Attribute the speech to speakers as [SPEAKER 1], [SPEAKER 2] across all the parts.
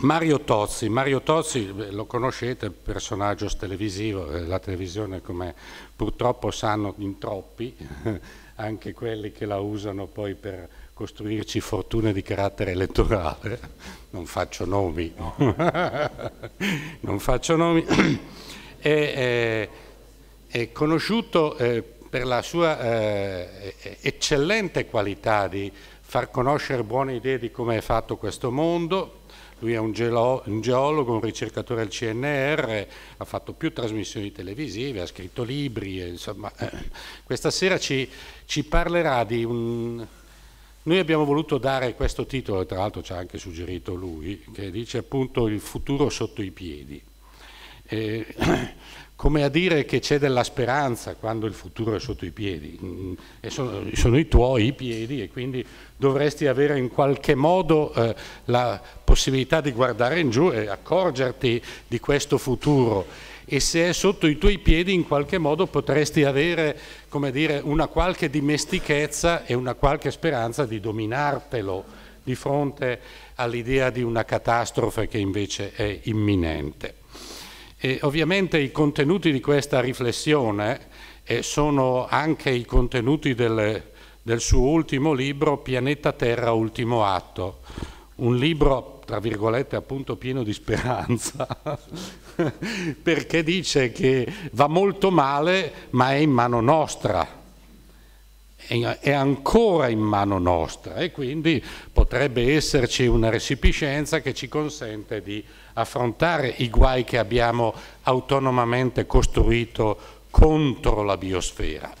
[SPEAKER 1] Mario Tozzi, Mario Tozzi beh, lo conoscete, personaggio televisivo, eh, la televisione come purtroppo sanno in troppi, anche quelli che la usano poi per costruirci fortune di carattere elettorale, non faccio nomi, non faccio nomi, è, è, eh, è conosciuto eh, per la sua eccellente qualità di far conoscere buone idee di come è fatto questo mondo, lui è un, geologo, un ricercatore al CNR, ha fatto più trasmissioni televisive, ha scritto libri, insomma. Eh, questa sera ci, ci parlerà di un... Noi abbiamo voluto dare questo titolo, tra l'altro ci ha anche suggerito lui, che dice appunto il futuro sotto i piedi. Eh, come a dire che c'è della speranza quando il futuro è sotto i piedi, mm, sono, sono, i tuoi i piedi e quindi dovresti avere in qualche modo eh, la possibilità di guardare in giù e accorgerti di questo futuro e se è sotto i tuoi piedi in qualche modo potresti avere dire, una qualche dimestichezza e una qualche speranza di dominartelo di fronte all'idea di una catastrofe che invece è imminente. E ovviamente i contenuti di questa riflessione eh, sono anche i contenuti del, del suo ultimo libro Pianeta Terra Ultimo Atto, un libro tra virgolette appunto pieno di speranza perché dice che va molto male ma è in mano nostra è ancora in mano nostra e quindi potrebbe esserci una recipiscenza che ci consente di affrontare i guai che abbiamo autonomamente costruito contro la biosfera.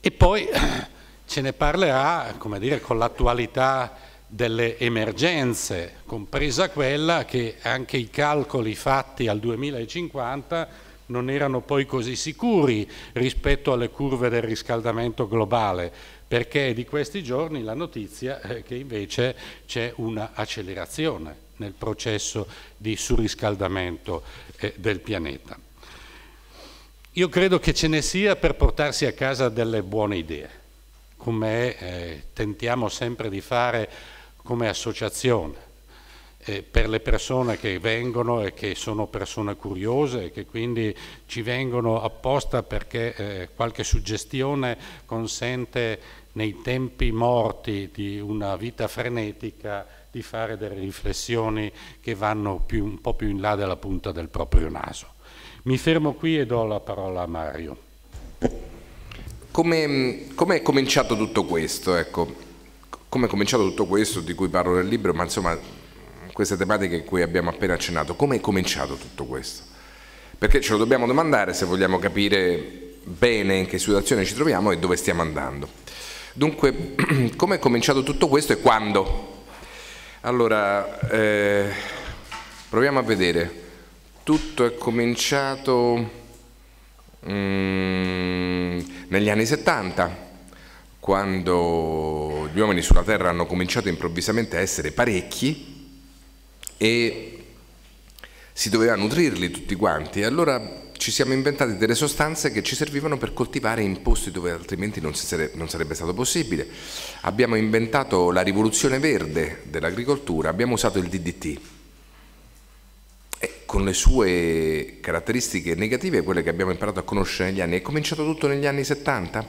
[SPEAKER 1] E poi ce ne parlerà, come dire, con l'attualità delle emergenze, compresa quella che anche i calcoli fatti al 2050 non erano poi così sicuri rispetto alle curve del riscaldamento globale, perché di questi giorni la notizia è che invece c'è un'accelerazione nel processo di surriscaldamento eh, del pianeta. Io credo che ce ne sia per portarsi a casa delle buone idee, come eh, tentiamo sempre di fare come associazione, eh, per le persone che vengono e che sono persone curiose e che quindi ci vengono apposta perché eh, qualche suggestione consente nei tempi morti di una vita frenetica di fare delle riflessioni che vanno più, un po' più in là della punta del proprio naso. Mi fermo qui e do la parola a Mario. Come,
[SPEAKER 2] come è cominciato tutto questo? Ecco, come è cominciato tutto questo di cui parlo nel libro, ma insomma queste tematiche in cui abbiamo appena accennato, come è cominciato tutto questo? Perché ce lo dobbiamo domandare se vogliamo capire bene in che situazione ci troviamo e dove stiamo andando. Dunque, come è cominciato tutto questo e quando? Allora, eh, proviamo a vedere. Tutto è cominciato mm, negli anni 70, quando gli uomini sulla Terra hanno cominciato improvvisamente a essere parecchi e si doveva nutrirli tutti quanti. Allora ci siamo inventati delle sostanze che ci servivano per coltivare in posti dove altrimenti non, sarebbe, non sarebbe stato possibile. Abbiamo inventato la rivoluzione verde dell'agricoltura, abbiamo usato il DDT con le sue caratteristiche negative, quelle che abbiamo imparato a conoscere negli anni. È cominciato tutto negli anni 70?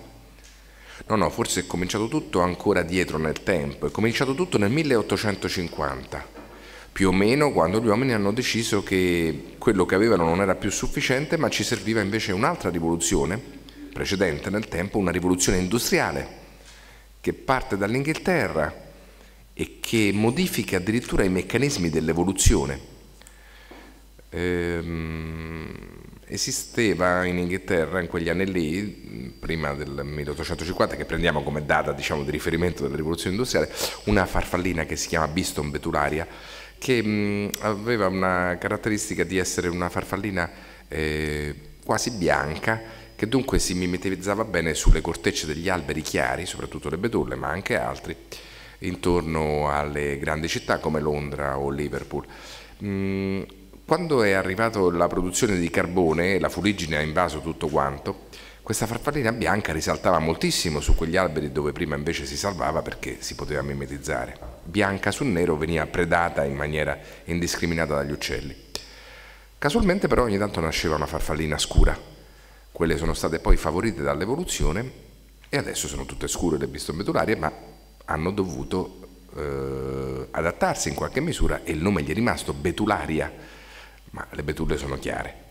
[SPEAKER 2] No, no, forse è cominciato tutto ancora dietro nel tempo, è cominciato tutto nel 1850 più o meno quando gli uomini hanno deciso che quello che avevano non era più sufficiente, ma ci serviva invece un'altra rivoluzione precedente nel tempo, una rivoluzione industriale che parte dall'Inghilterra e che modifica addirittura i meccanismi dell'evoluzione. Ehm, esisteva in Inghilterra in quegli anni lì, prima del 1850, che prendiamo come data diciamo, di riferimento della rivoluzione industriale, una farfallina che si chiama Biston betularia, che mh, aveva una caratteristica di essere una farfallina eh, quasi bianca che dunque si mimetizzava bene sulle cortecce degli alberi chiari, soprattutto le betulle, ma anche altri, intorno alle grandi città come Londra o Liverpool. Mh, quando è arrivata la produzione di carbone, la fuliggine ha invaso tutto quanto, questa farfallina bianca risaltava moltissimo su quegli alberi dove prima invece si salvava perché si poteva mimetizzare. Bianca sul nero veniva predata in maniera indiscriminata dagli uccelli. Casualmente però ogni tanto nasceva una farfallina scura. Quelle sono state poi favorite dall'evoluzione e adesso sono tutte scure le bistometularie, ma hanno dovuto eh, adattarsi in qualche misura e il nome gli è rimasto Betularia, ma le betulle sono chiare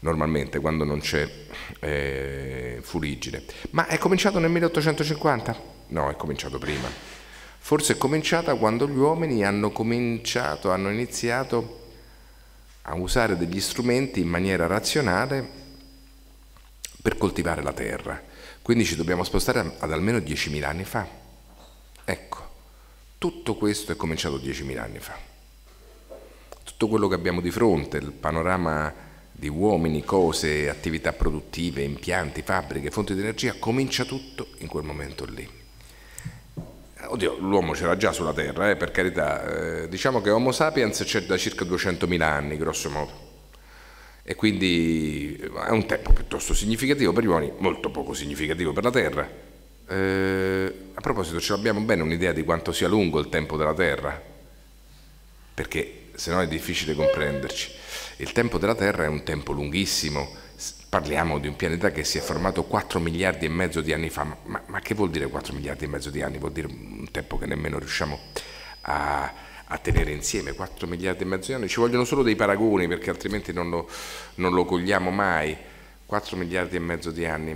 [SPEAKER 2] normalmente quando non c'è eh, Furigine. Ma è cominciato nel 1850? No, è cominciato prima. Forse è cominciata quando gli uomini hanno cominciato, hanno iniziato a usare degli strumenti in maniera razionale per coltivare la terra. Quindi ci dobbiamo spostare ad almeno 10.000 anni fa. Ecco, tutto questo è cominciato 10.000 anni fa. Tutto quello che abbiamo di fronte, il panorama di uomini, cose, attività produttive, impianti, fabbriche, fonti di energia, comincia tutto in quel momento lì. Oddio, l'uomo c'era già sulla Terra, eh, per carità, eh, diciamo che Homo sapiens c'è da circa 200.000 anni, grosso modo, e quindi è eh, un tempo piuttosto significativo per gli uomini, molto poco significativo per la Terra. Eh, a proposito, ce l'abbiamo bene un'idea di quanto sia lungo il tempo della Terra? Perché se no è difficile comprenderci. Il tempo della Terra è un tempo lunghissimo, parliamo di un pianeta che si è formato 4 miliardi e mezzo di anni fa, ma, ma che vuol dire 4 miliardi e mezzo di anni? Vuol dire un tempo che nemmeno riusciamo a, a tenere insieme 4 miliardi e mezzo di anni, ci vogliono solo dei paragoni perché altrimenti non lo, non lo cogliamo mai. 4 miliardi e mezzo di anni.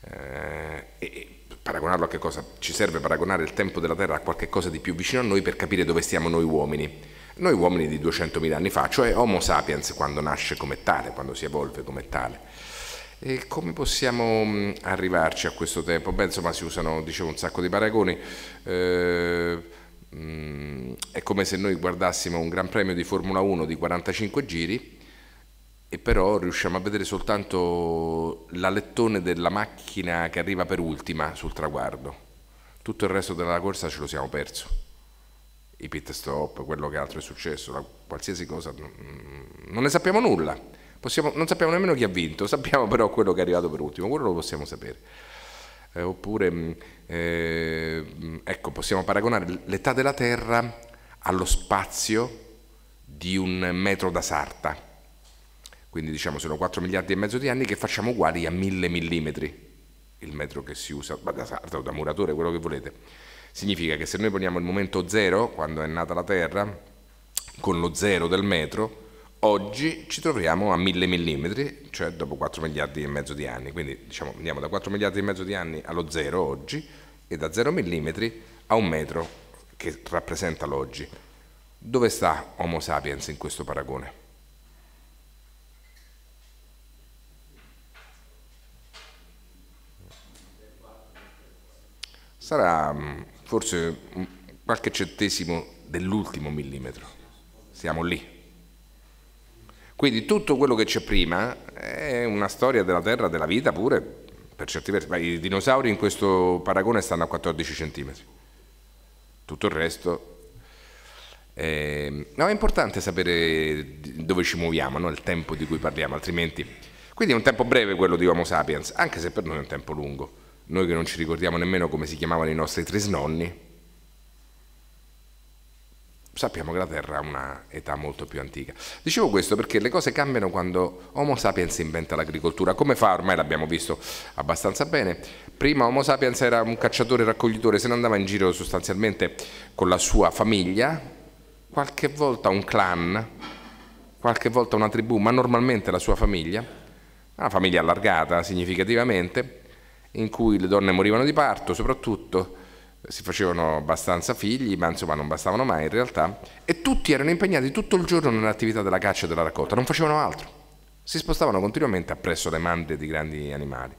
[SPEAKER 2] Eh, e paragonarlo a che cosa? Ci serve paragonare il tempo della Terra a qualche cosa di più vicino a noi per capire dove stiamo noi uomini noi uomini di 200.000 anni fa, cioè Homo sapiens quando nasce come tale, quando si evolve come tale. E come possiamo mm, arrivarci a questo tempo? Beh, insomma, si usano, dicevo, un sacco di paragoni. Eh, mm, è come se noi guardassimo un Gran Premio di Formula 1 di 45 giri e però riusciamo a vedere soltanto l'alettone della macchina che arriva per ultima sul traguardo. Tutto il resto della corsa ce lo siamo perso i pit stop, quello che altro è successo, la, qualsiasi cosa, non ne sappiamo nulla, possiamo, non sappiamo nemmeno chi ha vinto, sappiamo però quello che è arrivato per ultimo, quello lo possiamo sapere. Eh, oppure, mm, eh, ecco, possiamo paragonare l'età della Terra allo spazio di un metro da sarta, quindi diciamo sono 4 miliardi e mezzo di anni che facciamo uguali a 1000 millimetri, il metro che si usa da sarta o da muratore, quello che volete Significa che se noi poniamo il momento zero, quando è nata la Terra, con lo zero del metro, oggi ci troviamo a mille millimetri, cioè dopo 4 miliardi e mezzo di anni. Quindi diciamo, andiamo da 4 miliardi e mezzo di anni allo zero oggi e da 0 millimetri a un metro che rappresenta l'oggi. Dove sta Homo sapiens in questo paragone? Sarà mm, forse qualche centesimo dell'ultimo millimetro, siamo lì. Quindi tutto quello che c'è prima è una storia della Terra, della vita pure, per certi versi, ma i dinosauri in questo paragone stanno a 14 centimetri. tutto il resto... È... Ehm, no, è importante sapere dove ci muoviamo, no? il tempo di cui parliamo, altrimenti... Quindi è un tempo breve quello di Homo sapiens, anche se per noi è un tempo lungo noi che non ci ricordiamo nemmeno come si chiamavano i nostri trisnonni, sappiamo che la Terra ha un'età molto più antica. Dicevo questo perché le cose cambiano quando Homo sapiens inventa l'agricoltura. Come fa? Ormai l'abbiamo visto abbastanza bene. Prima Homo sapiens era un cacciatore raccoglitore, se ne andava in giro sostanzialmente con la sua famiglia, qualche volta un clan, qualche volta una tribù, ma normalmente la sua famiglia, una famiglia allargata significativamente, in cui le donne morivano di parto soprattutto, eh, si facevano abbastanza figli, ma insomma non bastavano mai in realtà, e tutti erano impegnati tutto il giorno nell'attività della caccia e della raccolta, non facevano altro, si spostavano continuamente appresso le mande di grandi animali.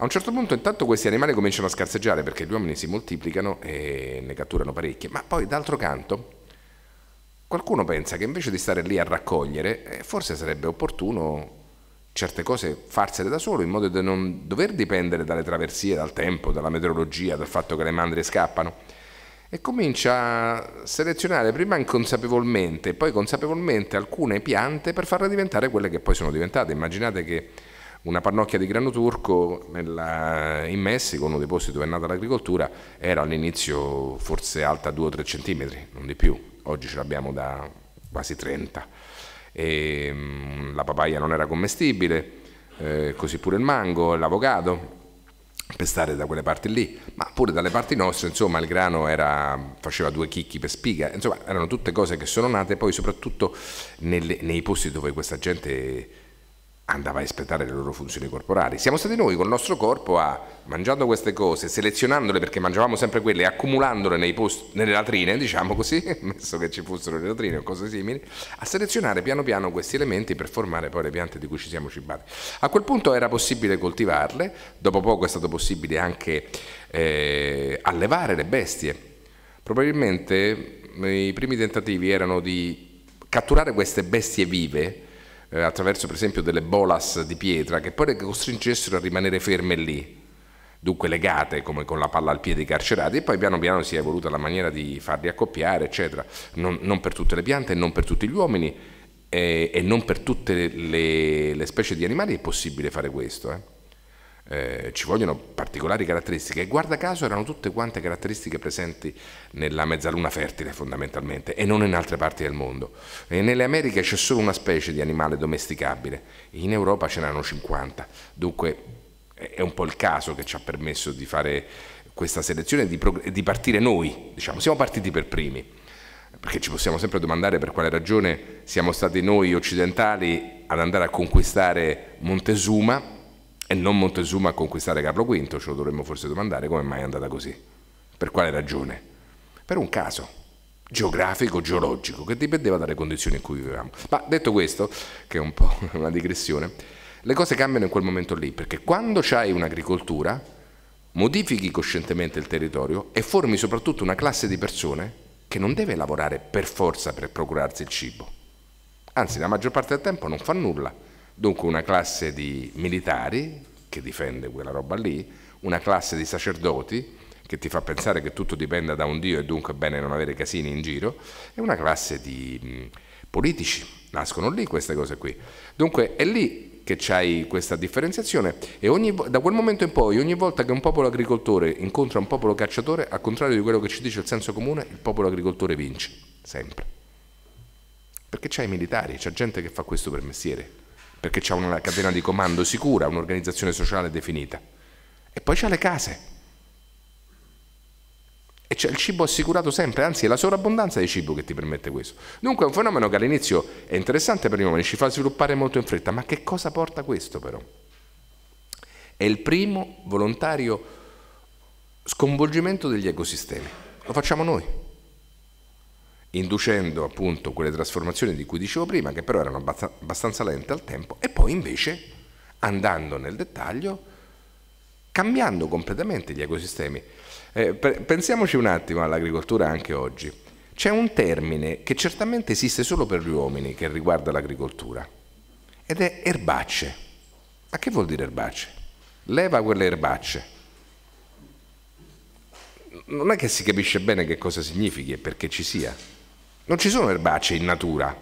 [SPEAKER 2] A un certo punto intanto questi animali cominciano a scarseggiare perché gli uomini si moltiplicano e ne catturano parecchie, ma poi d'altro canto qualcuno pensa che invece di stare lì a raccogliere, eh, forse sarebbe opportuno certe cose farsene da solo in modo da non dover dipendere dalle traversie, dal tempo, dalla meteorologia, dal fatto che le mandrie scappano e comincia a selezionare prima inconsapevolmente e poi consapevolmente alcune piante per farle diventare quelle che poi sono diventate. Immaginate che una pannocchia di grano turco nella, in Messico, uno dei posti dove è nata l'agricoltura, era all'inizio forse alta 2-3 cm, non di più, oggi ce l'abbiamo da quasi 30 e, mm, la papaya non era commestibile, eh, così pure il mango, l'avocado, per stare da quelle parti lì, ma pure dalle parti nostre, insomma, il grano era, faceva due chicchi per spiga, insomma, erano tutte cose che sono nate poi soprattutto nei posti dove questa gente andava a espletare le loro funzioni corporali. Siamo stati noi col nostro corpo a, mangiando queste cose, selezionandole perché mangiavamo sempre quelle, accumulandole nei post, nelle latrine, diciamo così, messo che ci fossero le latrine o cose simili, a selezionare piano piano questi elementi per formare poi le piante di cui ci siamo cibati. A quel punto era possibile coltivarle, dopo poco è stato possibile anche eh, allevare le bestie. Probabilmente i primi tentativi erano di catturare queste bestie vive, eh, attraverso per esempio delle bolas di pietra che poi le costringessero a rimanere ferme lì, dunque legate come con la palla al piede i carcerati e poi piano piano si è evoluta la maniera di farli accoppiare, eccetera, non, non per tutte le piante e non per tutti gli uomini e, eh, e non per tutte le, le, specie di animali è possibile fare questo. Eh eh, ci vogliono particolari caratteristiche e guarda caso erano tutte quante caratteristiche presenti nella mezzaluna fertile fondamentalmente e non in altre parti del mondo. E nelle Americhe c'è solo una specie di animale domesticabile, in Europa ce n'erano 50, dunque è un po' il caso che ci ha permesso di fare questa selezione e di, di partire noi, diciamo, siamo partiti per primi perché ci possiamo sempre domandare per quale ragione siamo stati noi occidentali ad andare a conquistare Montezuma e non Montezuma a conquistare Carlo V, ce lo dovremmo forse domandare come mai è andata così, per quale ragione? Per un caso geografico, geologico, che dipendeva dalle condizioni in cui vivevamo. Ma detto questo, che è un po' una digressione, le cose cambiano in quel momento lì, perché quando c'hai un'agricoltura, modifichi coscientemente il territorio e formi soprattutto una classe di persone che non deve lavorare per forza per procurarsi il cibo. Anzi, la maggior parte del tempo non fa nulla Dunque una classe di militari che difende quella roba lì, una classe di sacerdoti che ti fa pensare che tutto dipenda da un Dio e dunque è bene non avere casini in giro, e una classe di mh, politici, nascono lì queste cose qui. Dunque è lì che c'hai questa differenziazione e ogni, da quel momento in poi ogni volta che un popolo agricoltore incontra un popolo cacciatore, al contrario di quello che ci dice il senso comune, il popolo agricoltore vince, sempre. Perché c'hai i militari, c'è gente che fa questo per mestiere perché c'è una catena di comando sicura, un'organizzazione sociale definita. E poi c'è le case. E c'è il cibo assicurato sempre, anzi è la sovrabbondanza di cibo che ti permette questo. Dunque è un fenomeno che all'inizio è interessante per gli uomini, ci fa sviluppare molto in fretta, ma che cosa porta questo però? È il primo volontario sconvolgimento degli ecosistemi. Lo facciamo noi inducendo appunto quelle trasformazioni di cui dicevo prima, che però erano abbastanza lente al tempo, e poi invece, andando nel dettaglio, cambiando completamente gli ecosistemi. Eh, pensiamoci un attimo all'agricoltura anche oggi. C'è un termine che certamente esiste solo per gli uomini che riguarda l'agricoltura, ed è erbacce. A che vuol dire erbacce? Leva quelle erbacce non è che si capisce bene che cosa significhi e perché ci sia. Non ci sono erbacce in natura.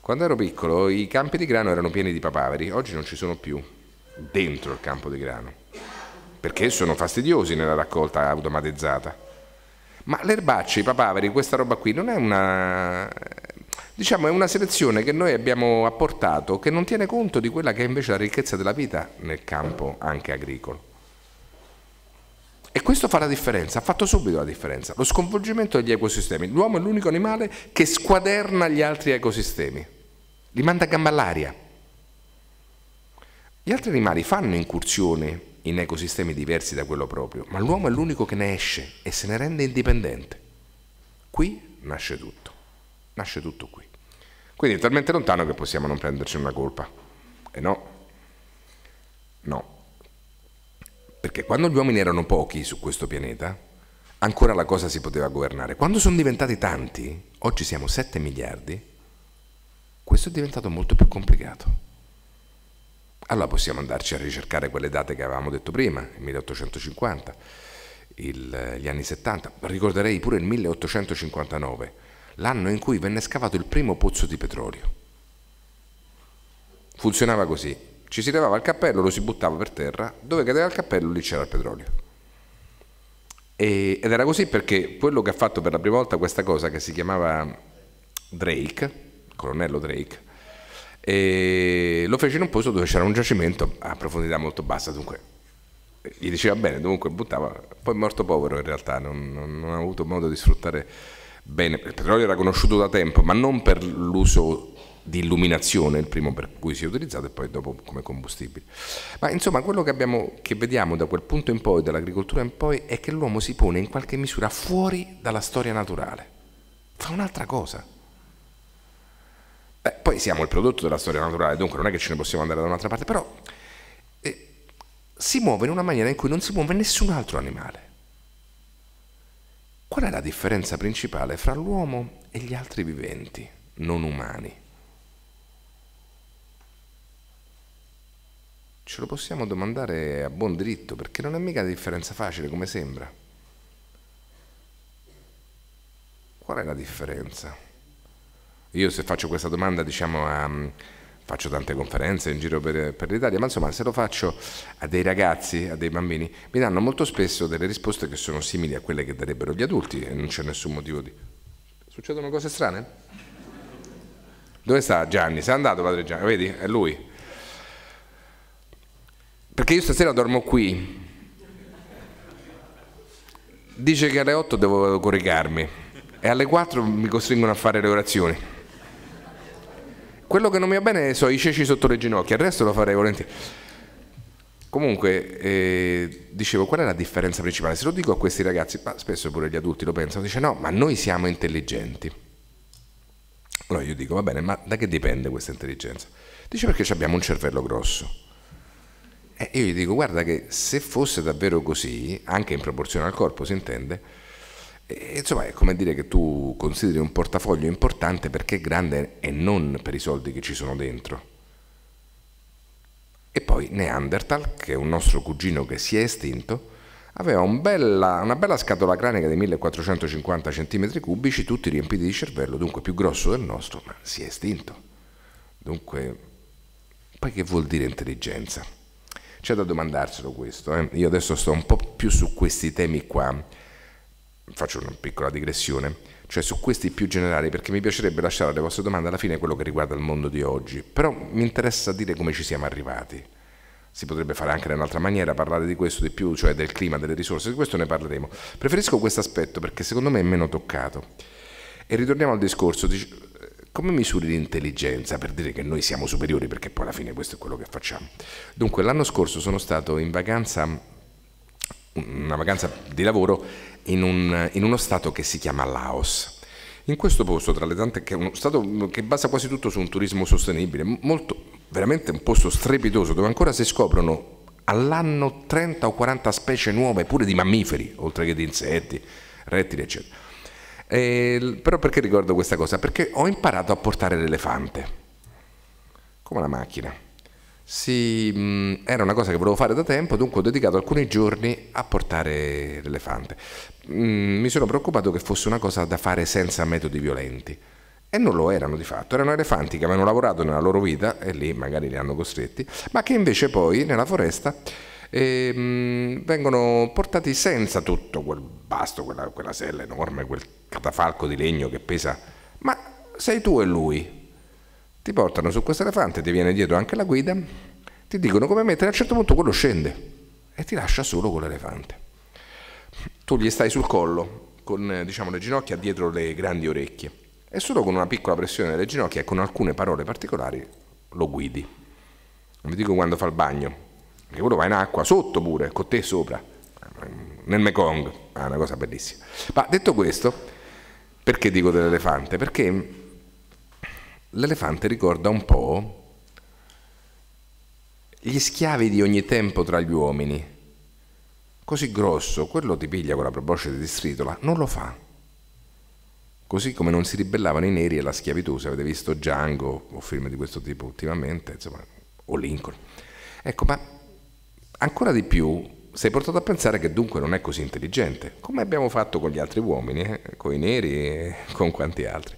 [SPEAKER 2] Quando ero piccolo i campi di grano erano pieni di papaveri, oggi non ci sono più dentro il campo di grano, perché sono fastidiosi nella raccolta automatizzata. Ma le erbacce, i papaveri, questa roba qui non è una diciamo è una selezione che noi abbiamo apportato che non tiene conto di quella che è invece la ricchezza della vita nel campo anche agricolo. E questo fa la differenza, ha fatto subito la differenza, lo sconvolgimento degli ecosistemi. L'uomo è l'unico animale che squaderna gli altri ecosistemi, li manda a gamba all'aria. Gli altri animali fanno incursione in ecosistemi diversi da quello proprio, ma l'uomo è l'unico che ne esce e se ne rende indipendente. Qui nasce tutto, nasce tutto qui. Quindi è talmente lontano che possiamo non prenderci una colpa. E no, no. Perché quando gli uomini erano pochi su questo pianeta, ancora la cosa si poteva governare. Quando sono diventati tanti, oggi siamo 7 miliardi, questo è diventato molto più complicato. Allora possiamo andarci a ricercare quelle date che avevamo detto prima, il 1850, il, gli anni 70, ricorderei pure il 1859, l'anno in cui venne scavato il primo pozzo di petrolio. Funzionava così, ci si levava il cappello, lo si buttava per terra, dove cadeva il cappello lì c'era il petrolio. E, ed era così perché quello che ha fatto per la prima volta questa cosa che si chiamava Drake, colonnello Drake, e lo fece in un posto dove c'era un giacimento a profondità molto bassa, dunque eh, gli diceva bene, dunque buttava, poi è morto povero in realtà, non, non, non ha avuto modo di sfruttare bene, il petrolio era conosciuto da tempo, ma non per l'uso di illuminazione, il primo per cui si è utilizzato e poi dopo come combustibile. Ma insomma quello che, abbiamo, che vediamo da quel punto in poi, dall'agricoltura in poi, è che l'uomo si pone in qualche misura fuori dalla storia naturale, fa un'altra cosa. Beh, poi siamo il prodotto della storia naturale, dunque non è che ce ne possiamo andare da un'altra parte, però eh, si muove in una maniera in cui non si muove nessun altro animale. Qual è la differenza principale fra l'uomo e gli altri viventi non umani? ce lo possiamo domandare a buon diritto, perché non è mica la differenza facile come sembra. Qual è la differenza? Io se faccio questa domanda, diciamo, a, mm, faccio tante conferenze in giro per, per l'Italia, ma insomma se lo faccio a dei ragazzi, a dei bambini, mi danno molto spesso delle risposte che sono simili a quelle che darebbero gli adulti e non c'è nessun motivo di... Succedono cose strane? Dove sta Gianni? Sei andato padre Gianni? Vedi? È lui. Perché io stasera dormo qui. Dice che alle 8 devo coricarmi e alle 4 mi costringono a fare le orazioni. Quello che non mi va bene sono i ceci sotto le ginocchia, il resto lo farei volentieri. Comunque, eh, dicevo, qual è la differenza principale? Se lo dico a questi ragazzi, ma spesso pure gli adulti lo pensano, dice no, ma noi siamo intelligenti. Allora io dico, va bene, ma da che dipende questa intelligenza? Dice perché abbiamo un cervello grosso. E eh, io gli dico, guarda che se fosse davvero così, anche in proporzione al corpo si intende, eh, insomma è come dire che tu consideri un portafoglio importante perché è grande e non per i soldi che ci sono dentro. E poi Neanderthal, che è un nostro cugino che si è estinto, aveva un bella, una bella scatola cranica di 1450 cm3, tutti riempiti di cervello, dunque più grosso del nostro, ma si è estinto. Dunque, poi che vuol dire intelligenza? C'è da domandarselo questo. Eh. Io adesso sto un po' più su questi temi qua, faccio una piccola digressione, cioè su questi più generali, perché mi piacerebbe lasciare le vostre domande alla fine quello che riguarda il mondo di oggi, però mi interessa dire come ci siamo arrivati. Si potrebbe fare anche in un'altra maniera, parlare di questo di più, cioè del clima, delle risorse, di questo ne parleremo. Preferisco questo aspetto perché secondo me è meno toccato. E ritorniamo al discorso, come misuri di intelligenza per dire che noi siamo superiori, perché poi alla fine questo è quello che facciamo. Dunque, l'anno scorso sono stato in vacanza una vacanza di lavoro in, un, in, uno stato che si chiama Laos. In questo posto, tra le tante, che è uno stato che basa quasi tutto su un turismo sostenibile, molto, veramente un posto strepitoso dove ancora si scoprono all'anno 30 o 40 specie nuove, pure di mammiferi, oltre che di insetti, rettili, eccetera. Eh, però perché ricordo questa cosa? Perché ho imparato a portare l'elefante come una macchina. Si, mh, mm, era una cosa che volevo fare da tempo, dunque ho dedicato alcuni giorni a portare l'elefante. Mh, mm, mi sono preoccupato che fosse una cosa da fare senza metodi violenti. E non lo erano di fatto, erano elefanti che avevano lavorato nella loro vita, e lì magari li hanno costretti, ma che invece poi nella foresta e, ehm, mh, vengono portati senza tutto quel basto, quella, quella sella enorme, quel catafalco di legno che pesa, ma sei tu e lui. Ti portano su questo elefante, ti viene dietro anche la guida, ti dicono come mettere, a un certo punto quello scende e ti lascia solo con l'elefante. Tu gli stai sul collo, con diciamo, le ginocchia dietro le grandi orecchie e solo con una piccola pressione delle ginocchia e con alcune parole particolari lo guidi. Non Vi dico quando fa il bagno, perché quello va in acqua sotto pure, con te sopra, nel Mekong, è ah, una cosa bellissima. Ma detto questo, perché dico dell'elefante? Perché l'elefante ricorda un po' gli schiavi di ogni tempo tra gli uomini. Così grosso, quello ti piglia con la proboscide di stritola, non lo fa. Così come non si ribellavano i neri alla schiavitù, se avete visto Django o film di questo tipo ultimamente, insomma, o Lincoln. Ecco, ma Ancora di più, sei portato a pensare che dunque non è così intelligente, come abbiamo fatto con gli altri uomini, eh? con i neri e con quanti altri.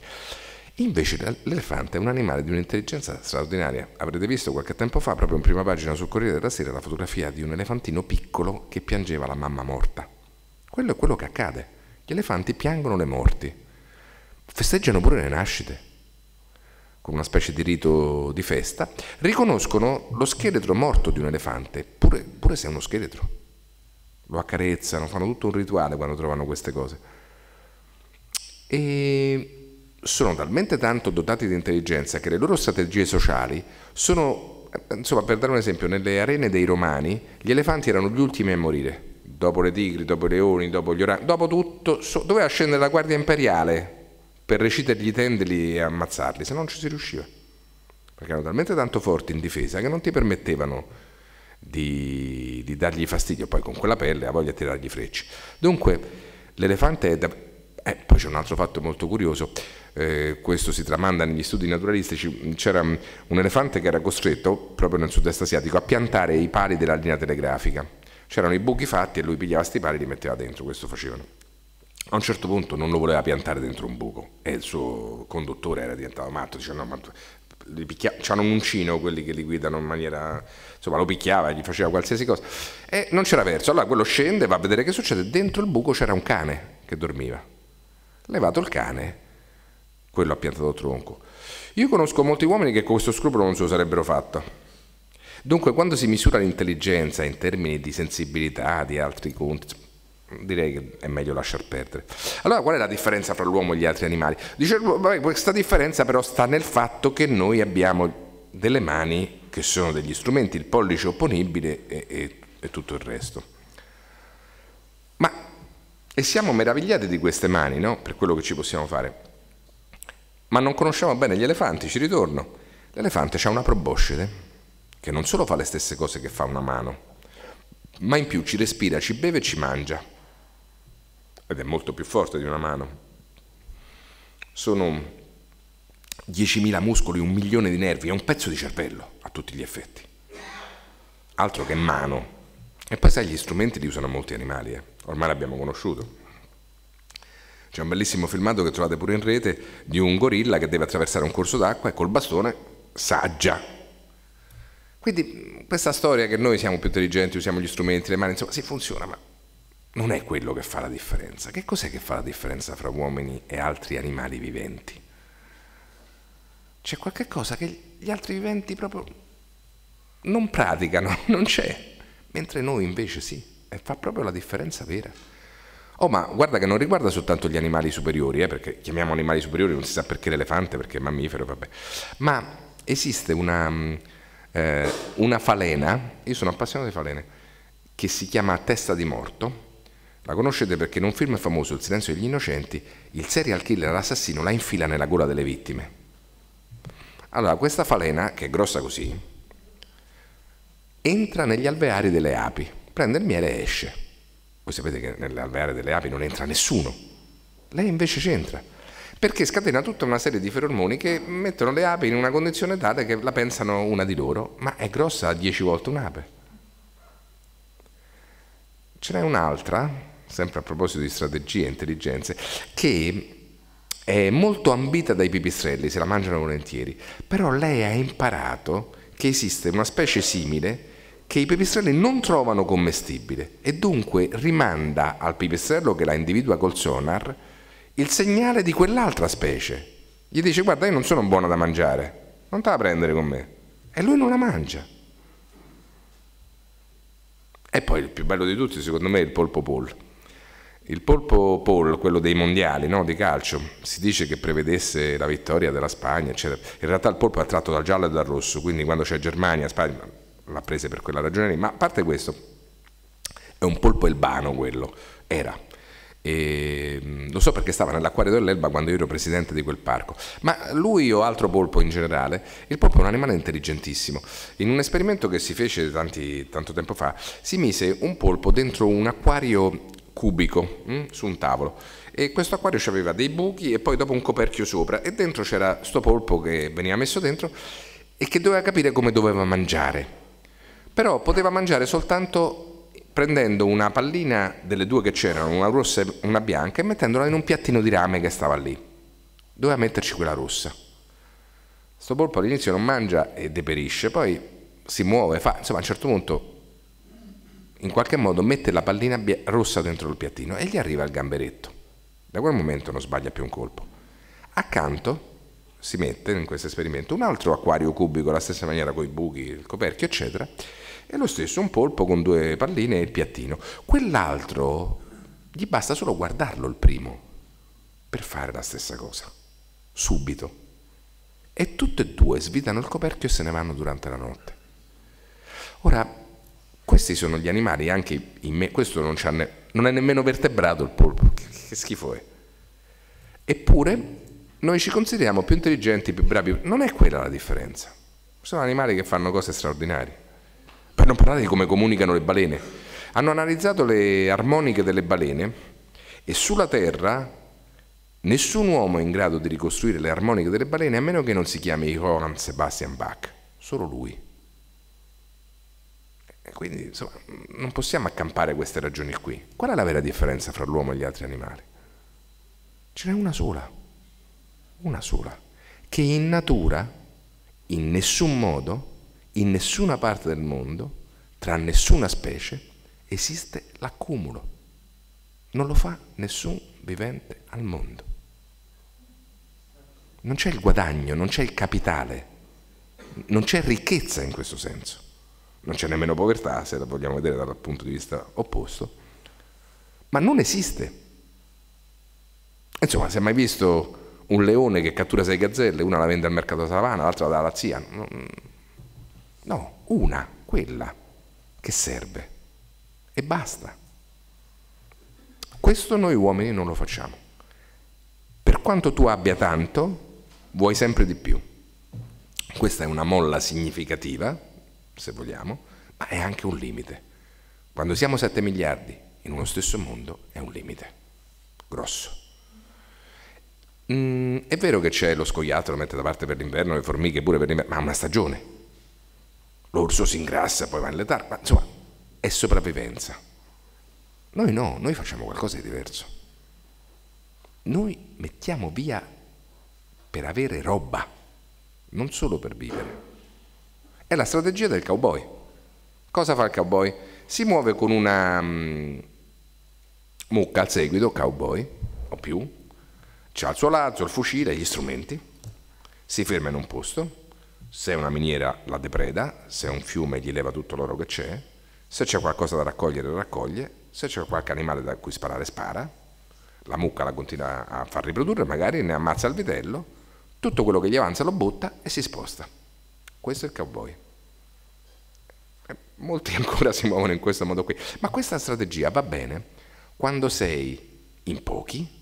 [SPEAKER 2] Invece l'elefante è un animale di un'intelligenza straordinaria. Avrete visto qualche tempo fa, proprio in prima pagina sul Corriere della Sera, la fotografia di un elefantino piccolo che piangeva la mamma morta. Quello è quello che accade. Gli elefanti piangono le morti. Festeggiano pure le nascite con una specie di rito di festa, riconoscono lo scheletro morto di un elefante, pure, pure se è uno scheletro. Lo accarezzano, fanno tutto un rituale quando trovano queste cose. E sono talmente tanto dotati di intelligenza che le loro strategie sociali sono, eh, insomma, per dare un esempio, nelle arene dei romani gli elefanti erano gli ultimi a morire, dopo le tigri, dopo i leoni, dopo gli orani, dopo tutto, so, doveva scendere la guardia imperiale per recitare i tendeli e ammazzarli, se non ci si riusciva. Perché erano talmente tanto forti in difesa che non ti permettevano di, di dargli fastidio, poi con quella pelle ha voglia di tirargli frecce. Dunque, l'elefante è da... Eh, poi c'è un altro fatto molto curioso, eh, questo si tramanda negli studi naturalistici, c'era un elefante che era costretto, proprio nel sud-est asiatico, a piantare i pali della linea telegrafica. C'erano i buchi fatti e lui pigliava questi pali e li metteva dentro, questo facevano. A un certo punto non lo voleva piantare dentro un buco e il suo conduttore era diventato matto, dice no, ma li picchia- c'hanno un uncino quelli che li guidano in maniera insomma lo picchiava gli faceva qualsiasi cosa e non c'era verso allora quello scende va a vedere che succede dentro il buco c'era un cane che dormiva levato il cane quello ha piantato il tronco io conosco molti uomini che con questo scrupolo non se lo sarebbero fatto dunque quando si misura l'intelligenza in termini di sensibilità di altri conti direi che è meglio lasciar perdere. Allora qual è la differenza tra l'uomo e gli altri animali? Dice, vabbè, questa differenza però sta nel fatto che noi abbiamo delle mani che sono degli strumenti, il pollice opponibile e, e, e tutto il resto. Ma e siamo meravigliati di queste mani, no? Per quello che ci possiamo fare. Ma non conosciamo bene gli elefanti, ci ritorno. L'elefante ha una proboscide che non solo fa le stesse cose che fa una mano, ma in più ci respira, ci beve e ci mangia ed è molto più forte di una mano. Sono 10.000 muscoli, un milione di nervi, è un pezzo di cervello a tutti gli effetti. Altro che mano. E poi sai, gli strumenti li usano molti animali, eh. ormai l'abbiamo conosciuto. C'è un bellissimo filmato che trovate pure in rete di un gorilla che deve attraversare un corso d'acqua e col bastone saggia. Quindi questa storia che noi siamo più intelligenti, usiamo gli strumenti, le mani, insomma, sì funziona, ma non è quello che fa la differenza. Che cos'è che fa la differenza fra uomini e altri animali viventi? C'è qualche cosa che gli altri viventi proprio non praticano, non c'è, mentre noi invece sì, e fa proprio la differenza vera. Oh, ma guarda che non riguarda soltanto gli animali superiori, eh, perché chiamiamo animali superiori, non si sa perché l'elefante, perché il mammifero, vabbè. Ma esiste una, eh, una falena, io sono appassionato di falene, che si chiama testa di morto, la conoscete perché in un film famoso, Il silenzio degli innocenti, il serial killer l'assassino la infila nella gola delle vittime. Allora, questa falena, che è grossa così, entra negli alveari delle api, prende il miele e esce. Voi sapete che nell'alveare delle api non entra nessuno, lei invece c'entra, perché scatena tutta una serie di feromoni che mettono le api in una condizione tale che la pensano una di loro, ma è grossa 10 volte un'ape. Ce n'è un'altra sempre a proposito di strategie e intelligenze, che è molto ambita dai pipistrelli, se la mangiano volentieri, però lei ha imparato che esiste una specie simile che i pipistrelli non trovano commestibile e dunque rimanda al pipistrello che la individua col sonar il segnale di quell'altra specie. Gli dice guarda io non sono buona da mangiare, non te la prendere con me. E lui non la mangia. E poi il più bello di tutti secondo me è il polpo polpo il polpo Paul, quello dei mondiali no? di calcio, si dice che prevedesse la vittoria della Spagna, eccetera. In realtà il polpo è attratto dal giallo e dal rosso, quindi quando c'è Germania, Spagna l'ha presa per quella ragione lì. Ma a parte questo, è un polpo elbano quello, era. E mm, lo so perché stava nell'acquario dell'Elba quando io ero presidente di quel parco. Ma lui o altro polpo in generale, il polpo è un animale intelligentissimo. In un esperimento che si fece tanti, tanto tempo fa, si mise un polpo dentro un acquario cubico mh, mm, su un tavolo e questo acquario aveva dei buchi e poi dopo un coperchio sopra e dentro c'era sto polpo che veniva messo dentro e che doveva capire come doveva mangiare però poteva mangiare soltanto prendendo una pallina delle due che c'erano una rossa e una bianca e mettendola in un piattino di rame che stava lì doveva metterci quella rossa sto polpo all'inizio non mangia e deperisce poi si muove, fa, insomma a un certo punto in qualche modo mette la pallina rossa dentro il piattino e gli arriva il gamberetto. Da quel momento non sbaglia più un colpo. Accanto si mette in questo esperimento un altro acquario cubico, la stessa maniera con i buchi, il coperchio, eccetera, e lo stesso un polpo con due palline e il piattino. Quell'altro gli basta solo guardarlo il primo per fare la stessa cosa, subito. E tutte e due svitano il coperchio e se ne vanno durante la notte. Ora, questi sono gli animali, anche in me, questo non, ne, non è nemmeno vertebrato il polpo, che, che schifo è. Eppure noi ci consideriamo più intelligenti, più bravi, non è quella la differenza. Sono animali che fanno cose straordinarie. Per non parlare di come comunicano le balene. Hanno analizzato le armoniche delle balene e sulla Terra nessun uomo è in grado di ricostruire le armoniche delle balene a meno che non si chiami Johann Sebastian Bach, solo lui. Quindi insomma, non possiamo accampare queste ragioni qui. Qual è la vera differenza fra l'uomo e gli altri animali? Ce n'è una sola, una sola, che in natura, in nessun modo, in nessuna parte del mondo, tra nessuna specie, esiste l'accumulo. Non lo fa nessun vivente al mondo. Non c'è il guadagno, non c'è il capitale, non c'è ricchezza in questo senso non c'è nemmeno povertà, se la vogliamo vedere dal punto di vista opposto, ma non esiste. Insomma, si è mai visto un leone che cattura sei gazzelle, una la vende al mercato Savana, l'altra la dà alla zia? No, mm. una, quella che serve e basta. Questo noi uomini non lo facciamo. Per quanto tu abbia tanto, vuoi sempre di più. Questa è una molla significativa se vogliamo, ma è anche un limite. Quando siamo 7 miliardi in uno stesso mondo è un limite, grosso. Mm, è vero che c'è lo scoiattolo, mette da parte per l'inverno, le formiche pure per l'inverno, ma è una stagione. L'orso si ingrassa, poi va in letargo, ma insomma è sopravvivenza. Noi no, noi facciamo qualcosa di diverso. Noi mettiamo via per avere roba, non solo per vivere. È la strategia del cowboy. Cosa fa il cowboy? Si muove con una um, mucca al seguito, cowboy, o più, ha il suo lazzo, il fucile, gli strumenti, si ferma in un posto, se è una miniera la depreda, se è un fiume gli leva tutto l'oro che c'è, se c'è qualcosa da raccogliere raccoglie, se c'è qualche animale da cui sparare spara, la mucca la continua a far riprodurre, magari ne ammazza il vitello, tutto quello che gli avanza lo butta e si sposta. Questo è il cowboy. Eh, molti ancora si muovono in questo modo qui. Ma questa strategia va bene quando sei in pochi,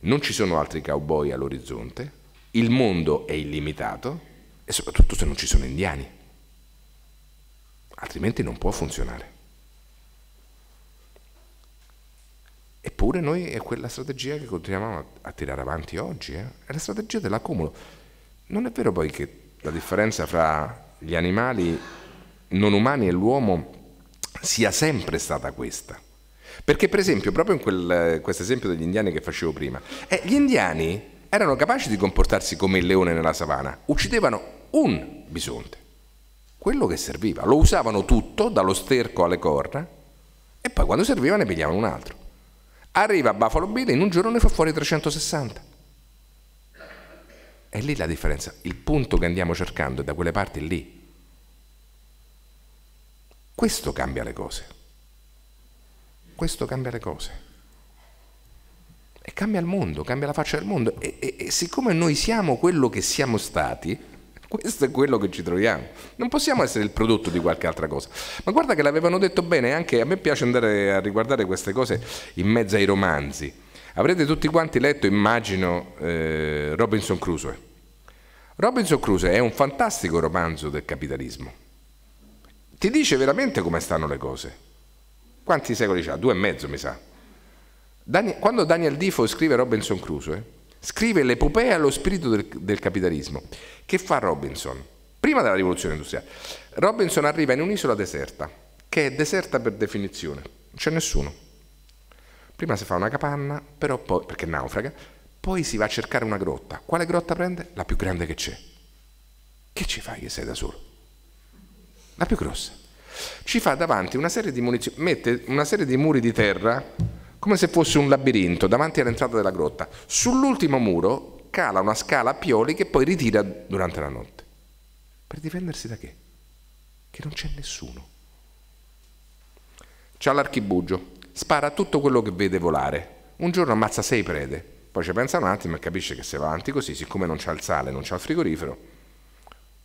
[SPEAKER 2] non ci sono altri cowboy all'orizzonte, il mondo è illimitato e soprattutto se non ci sono indiani. Altrimenti non può funzionare. Eppure noi è quella strategia che continuiamo a, tirare avanti oggi, eh? è la strategia dell'accumulo. Non è vero poi che la differenza fra gli animali non umani e l'uomo sia sempre stata questa. Perché per esempio, proprio in quel, questo esempio degli indiani che facevo prima, eh, gli indiani erano capaci di comportarsi come il leone nella savana, uccidevano un bisonte, quello che serviva, lo usavano tutto, dallo sterco alle corna, e poi quando serviva ne pigliavano un altro. Arriva Buffalo Bill e in un giorno ne fa fuori 360. È lì la differenza. Il punto che andiamo cercando è da quelle parti lì. Questo cambia le cose. Questo cambia le cose. E cambia il mondo, cambia la faccia del mondo. E, e, e siccome noi siamo quello che siamo stati, questo è quello che ci troviamo. Non possiamo essere il prodotto di qualche altra cosa. Ma guarda che l'avevano detto bene, anche a me piace andare a riguardare queste cose in mezzo ai romanzi. Avrete tutti quanti letto, immagino, eh, Robinson Crusoe. Robinson Crusoe è un fantastico romanzo del capitalismo. Ti dice veramente come stanno le cose. Quanti secoli ha? Due e mezzo, mi sa. Daniel, quando Daniel Defoe scrive Robinson Crusoe, scrive l'epopea allo spirito del, del capitalismo. Che fa Robinson? Prima della rivoluzione industriale. Robinson arriva in un'isola deserta, che è deserta per definizione. Non c'è nessuno. Prima si fa una capanna, però poi, perché naufraga, poi si va a cercare una grotta. Quale grotta prende? La più grande che c'è. Che ci fai che sei da solo? La più grossa. Ci fa davanti una serie di munizioni, mette una serie di muri di terra come se fosse un labirinto davanti all'entrata della grotta. Sull'ultimo muro cala una scala a pioli che poi ritira durante la notte. Per difendersi da che? Che non c'è nessuno. C'ha l'archibugio, spara tutto quello che vede volare. Un giorno ammazza sei prede, poi ci pensa un attimo e capisce che se va avanti così, siccome non c'è il sale, non c'è il frigorifero,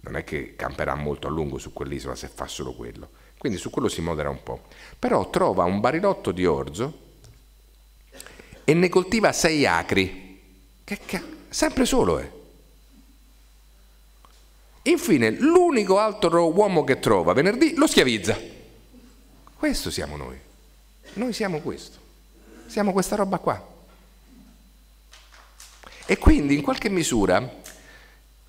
[SPEAKER 2] non è che camperà molto a lungo su quell'isola se fa solo quello. Quindi su quello si modera un po'. Però trova un barilotto di orzo e ne coltiva sei acri. Che ca- sempre solo, eh. Infine, l'unico altro uomo che trova venerdì lo schiavizza. Questo siamo noi. Noi siamo questo. Siamo questa roba qua. E quindi in qualche misura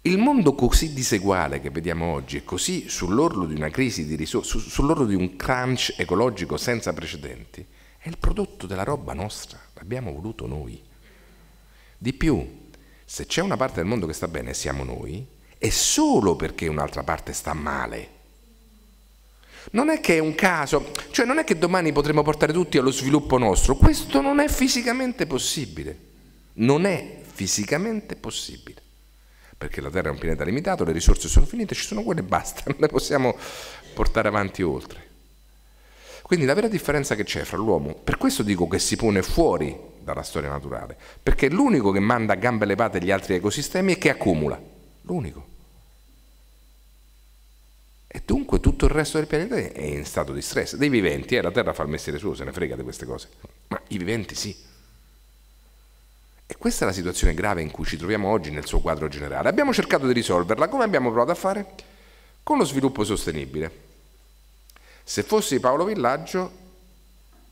[SPEAKER 2] il mondo così diseguale che vediamo oggi e così sull'orlo di una crisi di risorse, sull'orlo di un crunch ecologico senza precedenti, è il prodotto della roba nostra, l'abbiamo voluto noi. Di più, se c'è una parte del mondo che sta bene siamo noi, è solo perché un'altra parte sta male. Non è che è un caso, cioè non è che domani potremo portare tutti allo sviluppo nostro, questo non è fisicamente possibile, non è fisicamente possibile. Perché la Terra è un pianeta limitato, le risorse sono finite, ci sono quelle e basta, non le possiamo portare avanti oltre. Quindi la vera differenza che c'è fra l'uomo, per questo dico che si pone fuori dalla storia naturale, perché è l'unico che manda a gambe levate gli altri ecosistemi e che accumula, l'unico. E dunque tutto il resto del pianeta è in stato di stress, dei viventi, eh, la Terra fa il mestiere suo, se ne frega di queste cose, ma i viventi sì. E questa è la situazione grave in cui ci troviamo oggi nel suo quadro generale. Abbiamo cercato di risolverla, come abbiamo provato a fare? Con lo sviluppo sostenibile. Se fossi Paolo Villaggio,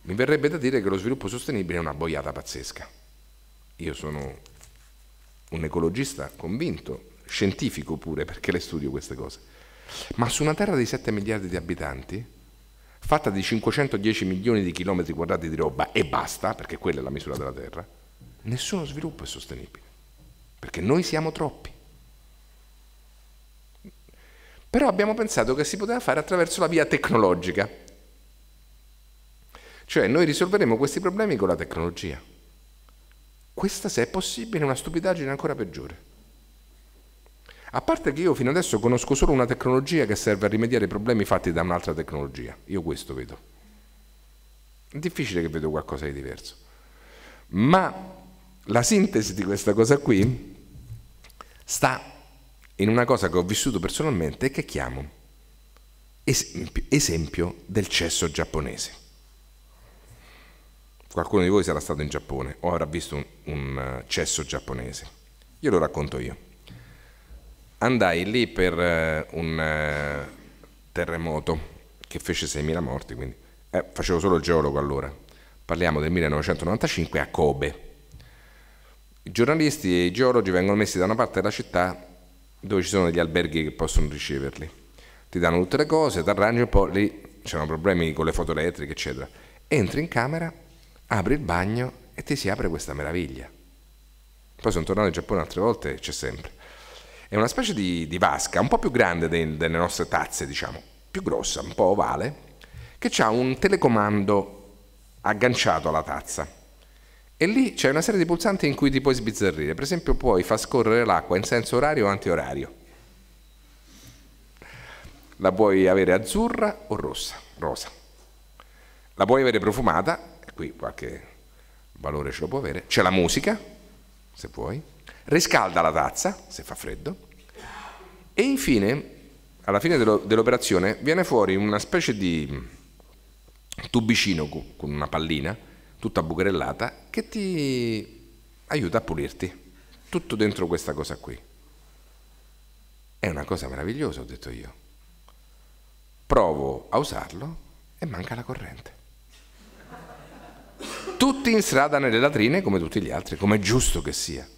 [SPEAKER 2] mi verrebbe da dire che lo sviluppo sostenibile è una boiata pazzesca. Io sono un ecologista convinto, scientifico pure, perché le studio queste cose. Ma su una terra di 7 miliardi di abitanti, fatta di 510 milioni di chilometri quadrati di roba e basta, perché quella è la misura della terra, nessuno sviluppo è sostenibile, perché noi siamo troppi. Però abbiamo pensato che si poteva fare attraverso la via tecnologica, cioè noi risolveremo questi problemi con la tecnologia. Questa, se è possibile, è una stupidaggine ancora peggiore. A parte che io fino adesso conosco solo una tecnologia che serve a rimediare i problemi fatti da un'altra tecnologia. Io questo vedo. È difficile che vedo qualcosa di diverso. Ma la sintesi di questa cosa qui sta in una cosa che ho vissuto personalmente e che chiamo esempio, esempio del cesso giapponese. Qualcuno di voi sarà stato in Giappone o avrà visto un, un eh, cesso giapponese. Io lo racconto io. Andai lì per uh, un uh, terremoto che fece 6.000 morti, quindi eh, facevo solo il geologo allora. Parliamo del 1995 a Kobe i giornalisti e i geologi vengono messi da una parte della città dove ci sono degli alberghi che possono riceverli. Ti danno tutte le cose, ti arrangi un po', lì c'erano problemi con le foto elettriche, eccetera. Entri in camera, apri il bagno e ti si apre questa meraviglia. Poi sono tornato in Giappone altre volte e c'è sempre. È una specie di, di, vasca, un po' più grande dei, delle nostre tazze, diciamo, più grossa, un po' ovale, che ha un telecomando agganciato alla tazza e lì c'è una serie di pulsanti in cui ti puoi sbizzarrire. Per esempio puoi far scorrere l'acqua in senso orario o antiorario. La puoi avere azzurra o rossa, rosa. La puoi avere profumata, qui qualche valore ce lo può avere. C'è la musica, se vuoi. Riscalda la tazza, se fa freddo. E infine, alla fine dell'operazione, viene fuori una specie di tubicino con una pallina tutta bucherellata, che ti aiuta a pulirti. Tutto dentro questa cosa qui. È una cosa meravigliosa, ho detto io. Provo a usarlo e manca la corrente. Tutti in strada nelle latrine come tutti gli altri, come è giusto che sia.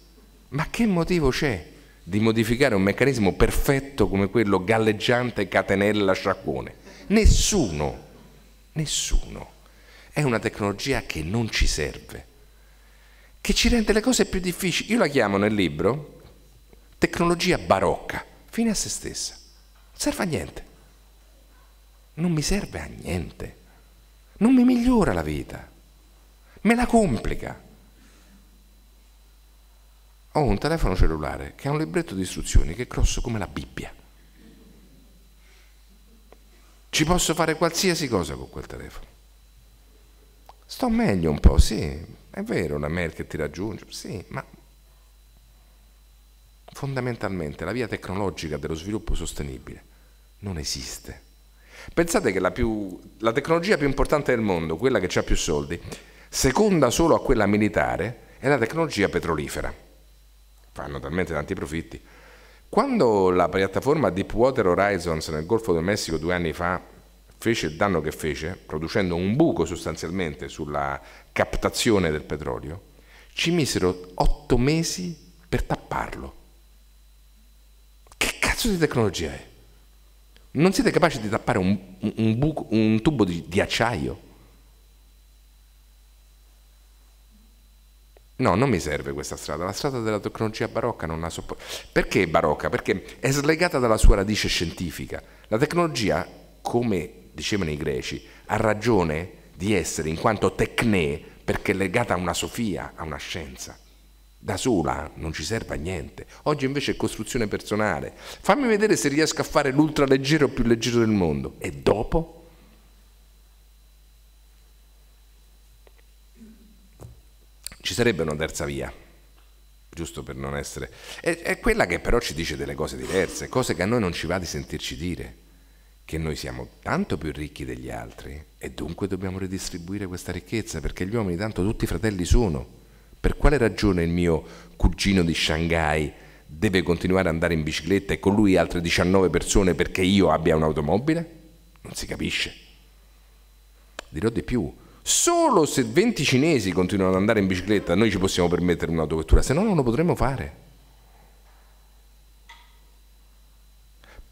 [SPEAKER 2] Ma che motivo c'è di modificare un meccanismo perfetto come quello galleggiante catenella sciacquone? Nessuno, nessuno è una tecnologia che non ci serve, che ci rende le cose più difficili. Io la chiamo nel libro tecnologia barocca, fine a se stessa. Non serve a niente. Non mi serve a niente. Non mi migliora la vita. Me la complica. Ho un telefono cellulare che ha un libretto di istruzioni che è grosso come la Bibbia. Ci posso fare qualsiasi cosa con quel telefono. Sto meglio un po', sì, è vero, la Merkel ti raggiunge, sì, ma fondamentalmente la via tecnologica dello sviluppo sostenibile non esiste. Pensate che la, più, la tecnologia più importante del mondo, quella che ha più soldi, seconda solo a quella militare, è la tecnologia petrolifera. Fanno talmente tanti profitti. Quando la piattaforma Deepwater Horizons nel Golfo del Messico due anni fa fece il danno che fece, producendo un buco sostanzialmente sulla captazione del petrolio, ci misero otto mesi per tapparlo. Che cazzo di tecnologia è? Non siete capaci di tappare un, un, buco, un tubo di, di acciaio? No, non mi serve questa strada, la strada della tecnologia barocca non ha sopporto. Perché è barocca? Perché è slegata dalla sua radice scientifica. La tecnologia, come dicevano i greci, ha ragione di essere in quanto tecne perché è legata a una sofia, a una scienza. Da sola non ci serve a niente. Oggi invece è costruzione personale. Fammi vedere se riesco a fare l'ultraleggero più leggero del mondo. E dopo? Ci sarebbe una terza via, giusto per non essere... è quella che però ci dice delle cose diverse, cose che a noi non ci va di sentirci dire che noi siamo tanto più ricchi degli altri e dunque dobbiamo redistribuire questa ricchezza perché gli uomini tanto tutti fratelli sono. Per quale ragione il mio cugino di Shanghai deve continuare ad andare in bicicletta e con lui altre 19 persone perché io abbia un'automobile? Non si capisce. Dirò di più, solo se 20 cinesi continuano ad andare in bicicletta noi ci possiamo permettere un'autovettura, se no non lo potremmo fare.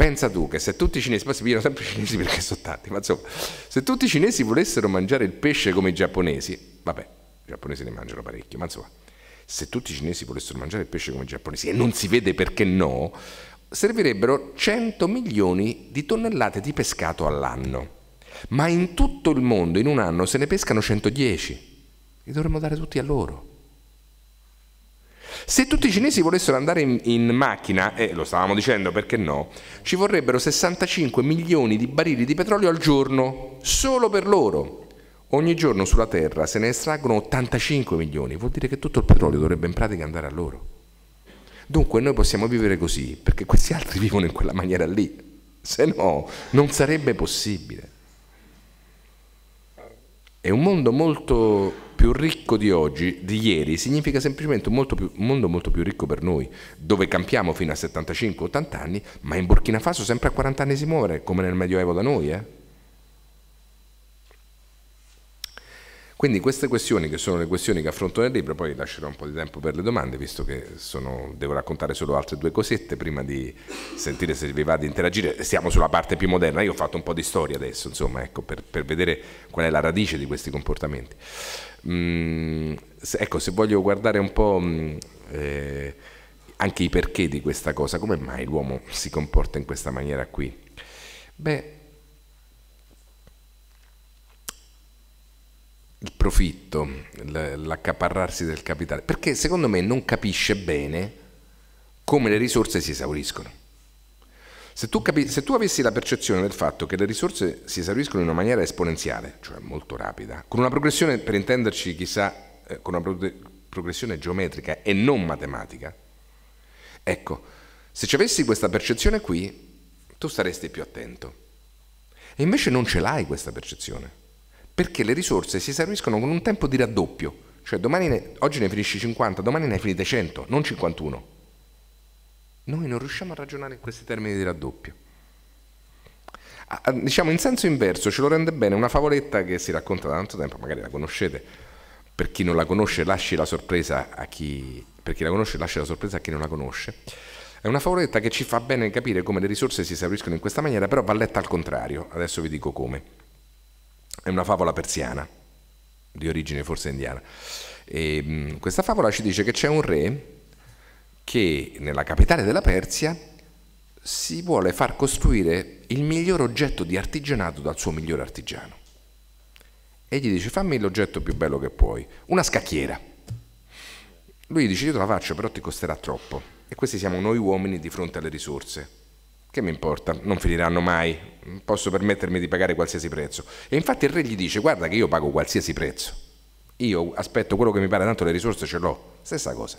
[SPEAKER 2] Pensa tu che se tutti i cinesi, poi si pigliano sempre i cinesi perché sono tanti, ma insomma, se tutti i cinesi volessero mangiare il pesce come i giapponesi, vabbè, i giapponesi ne mangiano parecchio, ma insomma, se tutti i cinesi volessero mangiare il pesce come i giapponesi, e non si vede perché no, servirebbero 100 milioni di tonnellate di pescato all'anno. Ma in tutto il mondo, in un anno, se ne pescano 110. Li dovremmo dare tutti a loro. Se tutti i cinesi volessero andare in, in macchina, e eh, lo stavamo dicendo perché no, ci vorrebbero 65 milioni di barili di petrolio al giorno, solo per loro. Ogni giorno sulla Terra se ne estraggono 85 milioni, vuol dire che tutto il petrolio dovrebbe in pratica andare a loro. Dunque noi possiamo vivere così, perché questi altri vivono in quella maniera lì, se no non sarebbe possibile è un mondo molto più ricco di oggi, di ieri, significa semplicemente un, più, un mondo molto più ricco per noi, dove campiamo fino a 75-80 anni, ma in Burkina Faso sempre a 40 anni si muore, come nel Medioevo da noi. Eh? Quindi queste questioni, che sono le questioni che affronto nel libro, poi lascerò un po' di tempo per le domande, visto che sono, devo raccontare solo altre due cosette prima di sentire se vi va di interagire. Siamo sulla parte più moderna, io ho fatto un po' di storia adesso, insomma, ecco, per, per, vedere qual è la radice di questi comportamenti. Mm, se, ecco, se voglio guardare un po'... Mm, eh, anche i perché di questa cosa, come mai l'uomo si comporta in questa maniera qui? Beh, il profitto, l'accaparrarsi del capitale, perché secondo me non capisce bene come le risorse si esauriscono. Se tu, se tu, avessi la percezione del fatto che le risorse si esauriscono in una maniera esponenziale, cioè molto rapida, con una progressione, per intenderci chissà, eh, con una progressione geometrica e non matematica, ecco, se ci avessi questa percezione qui, tu saresti più attento. E invece non ce l'hai questa percezione perché le risorse si esauriscono con un tempo di raddoppio. Cioè ne, oggi ne finisci 50, domani ne finite 100, non 51. Noi non riusciamo a ragionare in questi termini di raddoppio. Ah, ah, diciamo in senso inverso ce lo rende bene una favoletta che si racconta da tanto tempo, magari la conoscete. Per chi non la conosce, lasci la sorpresa a chi, chi la conosce, lasci la sorpresa a chi non la conosce. È una favoletta che ci fa bene capire come le risorse si esauriscono in questa maniera, però va letta al contrario. Adesso vi dico come. È una favola persiana, di origine forse indiana. E, mh, questa favola ci dice che c'è un re che nella capitale della Persia si vuole far costruire il miglior oggetto di artigianato dal suo migliore artigiano. E gli dice fammi l'oggetto più bello che puoi, una scacchiera. Lui dice io te la faccio però ti costerà troppo. E questi siamo noi uomini di fronte alle risorse che mi importa, non finiranno mai, posso permettermi di pagare qualsiasi prezzo. E infatti il re gli dice guarda che io pago qualsiasi prezzo, io aspetto quello che mi pare, tanto le risorse ce l'ho, stessa cosa.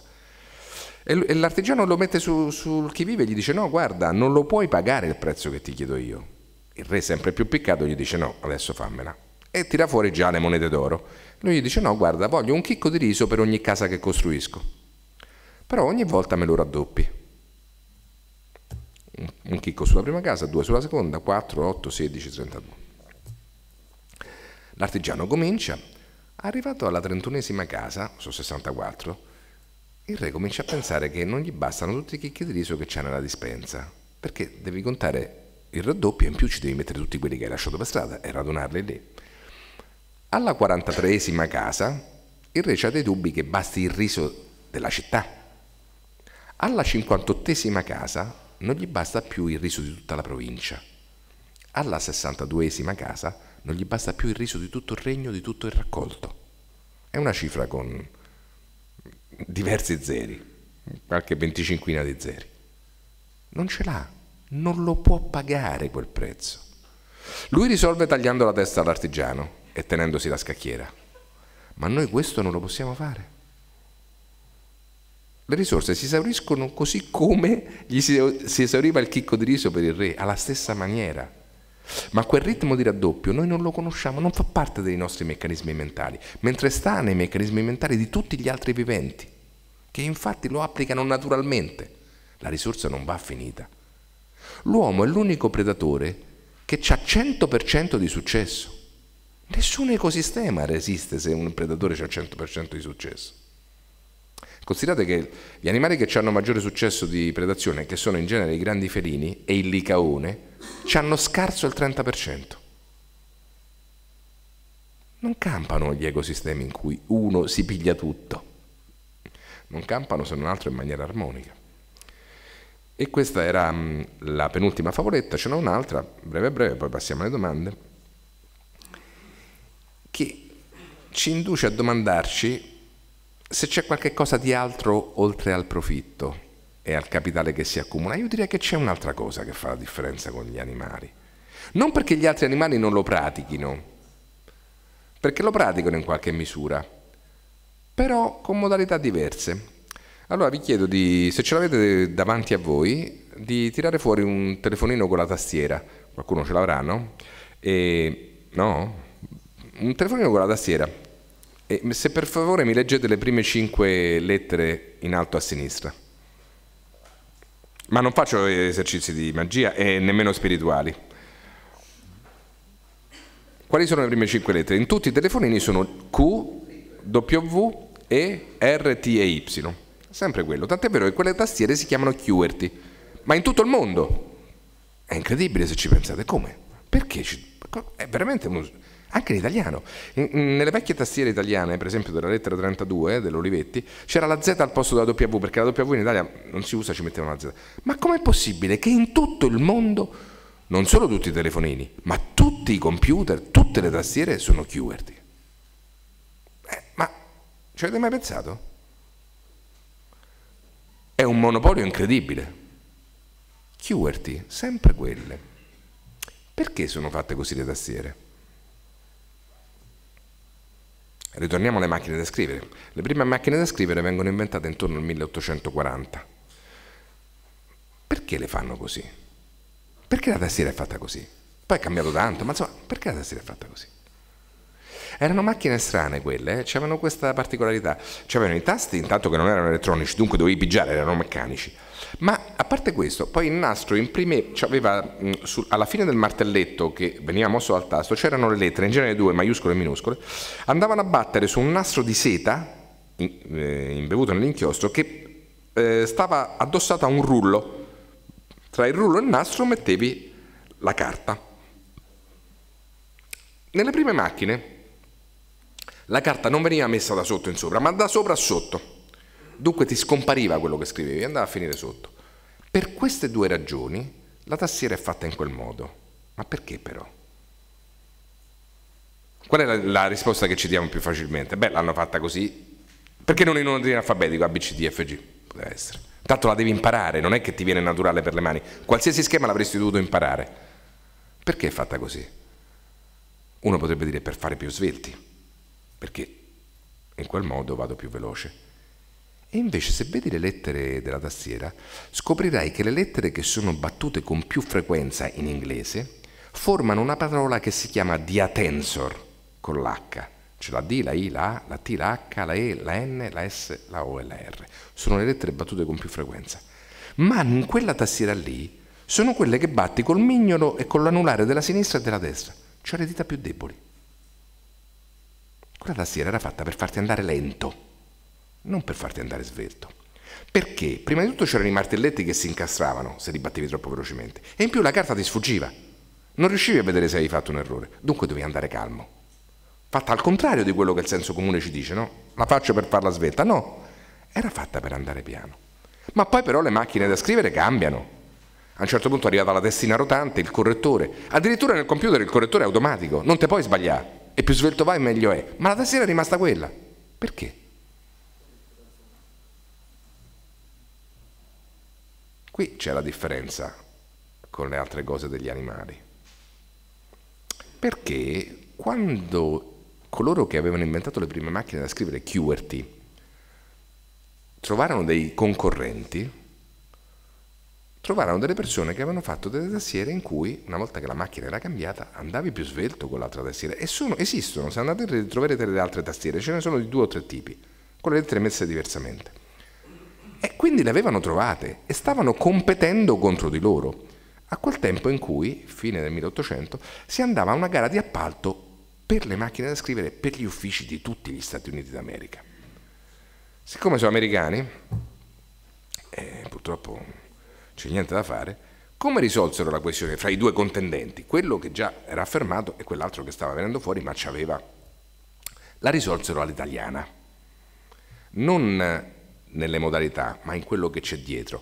[SPEAKER 2] E l'artigiano lo mette su, sul chi vive e gli dice no guarda non lo puoi pagare il prezzo che ti chiedo io. Il re sempre più piccato gli dice no adesso fammela e tira fuori già le monete d'oro. Lui gli dice no guarda voglio un chicco di riso per ogni casa che costruisco, però ogni volta me lo raddoppi un chicco sulla prima casa, due sulla seconda, 4, 8, 16, 32. L'artigiano comincia, arrivato alla trentunesima casa, su 64, il re comincia a pensare che non gli bastano tutti i chicchi di riso che c'è nella dispensa, perché devi contare il raddoppio e in più ci devi mettere tutti quelli che hai lasciato per strada e radunarli lì. Alla 43esima casa, il re ha dei dubbi che basti il riso della città. Alla 58esima casa, non gli basta più il riso di tutta la provincia. Alla 62esima casa non gli basta più il riso di tutto il regno, di tutto il raccolto. È una cifra con diversi zeri, qualche venticinquina di zeri. Non ce l'ha, non lo può pagare quel prezzo. Lui risolve tagliando la testa all'artigiano e tenendosi la scacchiera. Ma noi questo non lo possiamo fare. Le risorse si esauriscono così come gli si, si esauriva il chicco di riso per il re, alla stessa maniera. Ma quel ritmo di raddoppio noi non lo conosciamo, non fa parte dei nostri meccanismi mentali, mentre sta nei meccanismi mentali di tutti gli altri viventi, che infatti lo applicano naturalmente. La risorsa non va finita. L'uomo è l'unico predatore che ha 100% di successo. Nessun ecosistema resiste se un predatore ha 100% di successo. Considerate che gli animali che hanno maggiore successo di predazione, che sono in genere i grandi felini e il licaone, hanno scarso il 30%. Non campano gli ecosistemi in cui uno si piglia tutto. Non campano se non altro in maniera armonica. E questa era mm, la penultima favoletta, ce n'è un'altra, breve breve, poi passiamo alle domande, che ci induce a domandarci se c'è qualche cosa di altro oltre al profitto e al capitale che si accumula, io direi che c'è un'altra cosa che fa la differenza con gli animali. Non perché gli altri animali non lo pratichino, perché lo praticano in qualche misura, però con modalità diverse. Allora vi chiedo di, se ce l'avete davanti a voi, di tirare fuori un telefonino con la tastiera. Qualcuno ce l'avrà, no? E, no? Un telefonino con la tastiera e se per favore mi leggete le prime cinque lettere in alto a sinistra. Ma non faccio esercizi di magia e nemmeno spirituali. Quali sono le prime cinque lettere? In tutti i telefonini sono Q, W, E, R, T e Y. Sempre quello. Tant'è vero che quelle tastiere si chiamano QWERTY. Ma in tutto il mondo. È incredibile se ci pensate. Come? Perché? È veramente uno anche in l'italiano. Nelle vecchie tastiere italiane, per esempio della lettera 32 dell'Olivetti, c'era la Z al posto della W, perché la W in Italia non si usa, ci mettevano la Z. Ma com'è possibile che in tutto il mondo, non solo tutti i telefonini, ma tutti i computer, tutte le tastiere sono QWERTY? Eh, ma ci avete mai pensato? È un monopolio incredibile. QWERTY, sempre quelle. Perché sono fatte così le tastiere? Ritorniamo alle macchine da scrivere. Le prime macchine da scrivere vengono inventate intorno al 1840. Perché le fanno così? Perché la tastiera è fatta così? Poi è cambiato tanto, ma insomma, perché la tastiera è fatta così? Erano macchine strane quelle, eh? avevano questa particolarità. C'avevano i tasti intanto che non erano elettronici, dunque dovevi pigiare, erano meccanici. Ma a parte questo, poi il nastro imprime, aveva, mm, alla fine del martelletto che veniva mosso dal tasto, c'erano le lettere, in genere due, maiuscole e minuscole, andavano a battere su un nastro di seta, eh, imbevuto nell'inchiostro, che eh, stava addossato a un rullo. Tra il rullo e il nastro mettevi la carta. Nelle prime macchine la carta non veniva messa da sotto in sopra, ma da sopra a sotto. Dunque ti scompariva quello che scrivevi, andava a finire sotto. Per queste due ragioni la tastiera è fatta in quel modo. Ma perché però? Qual è la, la risposta che ci diamo più facilmente? Beh, l'hanno fatta così. Perché non in un ordine alfabetico, ABCDFG? Poteva essere. Tanto la devi imparare, non è che ti viene naturale per le mani. Qualsiasi schema l'avresti dovuto imparare. Perché è fatta così? Uno potrebbe dire per fare più svelti perché in quel modo vado più veloce. E invece se vedi le lettere della tastiera, scoprirai che le lettere che sono battute con più frequenza in inglese formano una parola che si chiama diatensor con l'H. C'è la D, la I, la A, la T, la H, la E, la N, la S, la O e la R. Sono le lettere battute con più frequenza. Ma in quella tastiera lì sono quelle che batti col mignolo e con l'anulare della sinistra e della destra, cioè le dita più deboli. Quella tastiera era fatta per farti andare lento, non per farti andare svelto. Perché prima di tutto c'erano i martelletti che si incastravano se li battevi troppo velocemente e in più la carta ti sfuggiva. Non riuscivi a vedere se avevi fatto un errore, dunque dovevi andare calmo. Fatta al contrario di quello che il senso comune ci dice, no? La faccio per farla svelta, no, era fatta per andare piano. Ma poi però le macchine da scrivere cambiano. A un certo punto è arrivata la testina rotante, il correttore, addirittura nel computer il correttore è automatico, non te puoi sbagliare e più svelto vai meglio è. Ma la tastiera è rimasta quella. Perché? Qui c'è la differenza con le altre cose degli animali. Perché quando coloro che avevano inventato le prime macchine da scrivere QWERTY trovarono dei concorrenti trovarono delle persone che avevano fatto delle tastiere in cui, una volta che la macchina era cambiata, andavi più svelto con l'altra tastiera. E sono, esistono, se andate a trovare delle altre tastiere, ce ne sono di due o tre tipi, con le lettere messe diversamente. E quindi le avevano trovate e stavano competendo contro di loro. A quel tempo in cui, fine del 1800, si andava a una gara di appalto per le macchine da scrivere per gli uffici di tutti gli Stati Uniti d'America. Siccome sono americani, eh, purtroppo c'è niente da fare, come risolsero la questione fra i due contendenti, quello che già era affermato e quell'altro che stava venendo fuori ma ci aveva? La risolsero all'italiana, non nelle modalità, ma in quello che c'è dietro.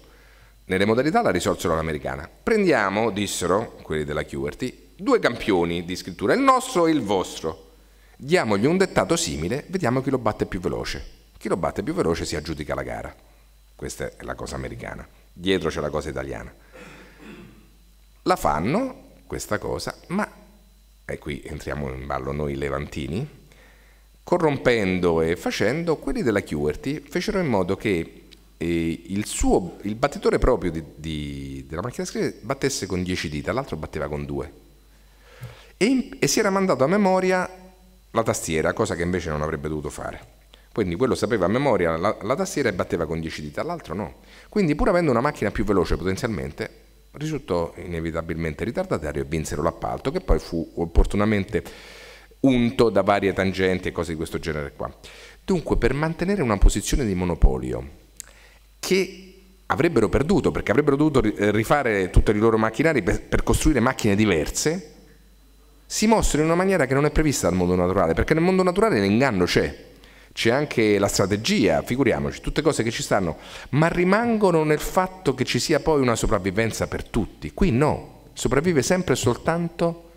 [SPEAKER 2] Nelle modalità la risolsero all'americana. Prendiamo, dissero quelli della QWERTY, due campioni di scrittura, il nostro e il vostro. Diamogli un dettato simile, vediamo chi lo batte più veloce. Chi lo batte più veloce si aggiudica la gara. Questa è la cosa americana dietro c'è la cosa italiana. La fanno questa cosa, ma, e qui entriamo in ballo noi levantini, corrompendo e facendo, quelli della QWERTY fecero in modo che eh, il, suo, il battitore proprio di, di, della macchina da battesse con 10 dita, l'altro batteva con 2. E, e si era mandato a memoria la tastiera, cosa che invece non avrebbe dovuto fare. Quindi quello sapeva a memoria la, la tastiera e batteva con 10 dita, l'altro no. Quindi pur avendo una macchina più veloce potenzialmente, risultò inevitabilmente ritardatario e vinsero l'appalto che poi fu opportunamente unto da varie tangenti e cose di questo genere qua. Dunque per mantenere una posizione di monopolio che avrebbero perduto perché avrebbero dovuto eh, rifare tutti i loro macchinari per, per, costruire macchine diverse, si mostrano in una maniera che non è prevista dal mondo naturale, perché nel mondo naturale l'inganno c'è c'è anche la strategia, figuriamoci, tutte cose che ci stanno, ma rimangono nel fatto che ci sia poi una sopravvivenza per tutti. Qui no, sopravvive sempre soltanto,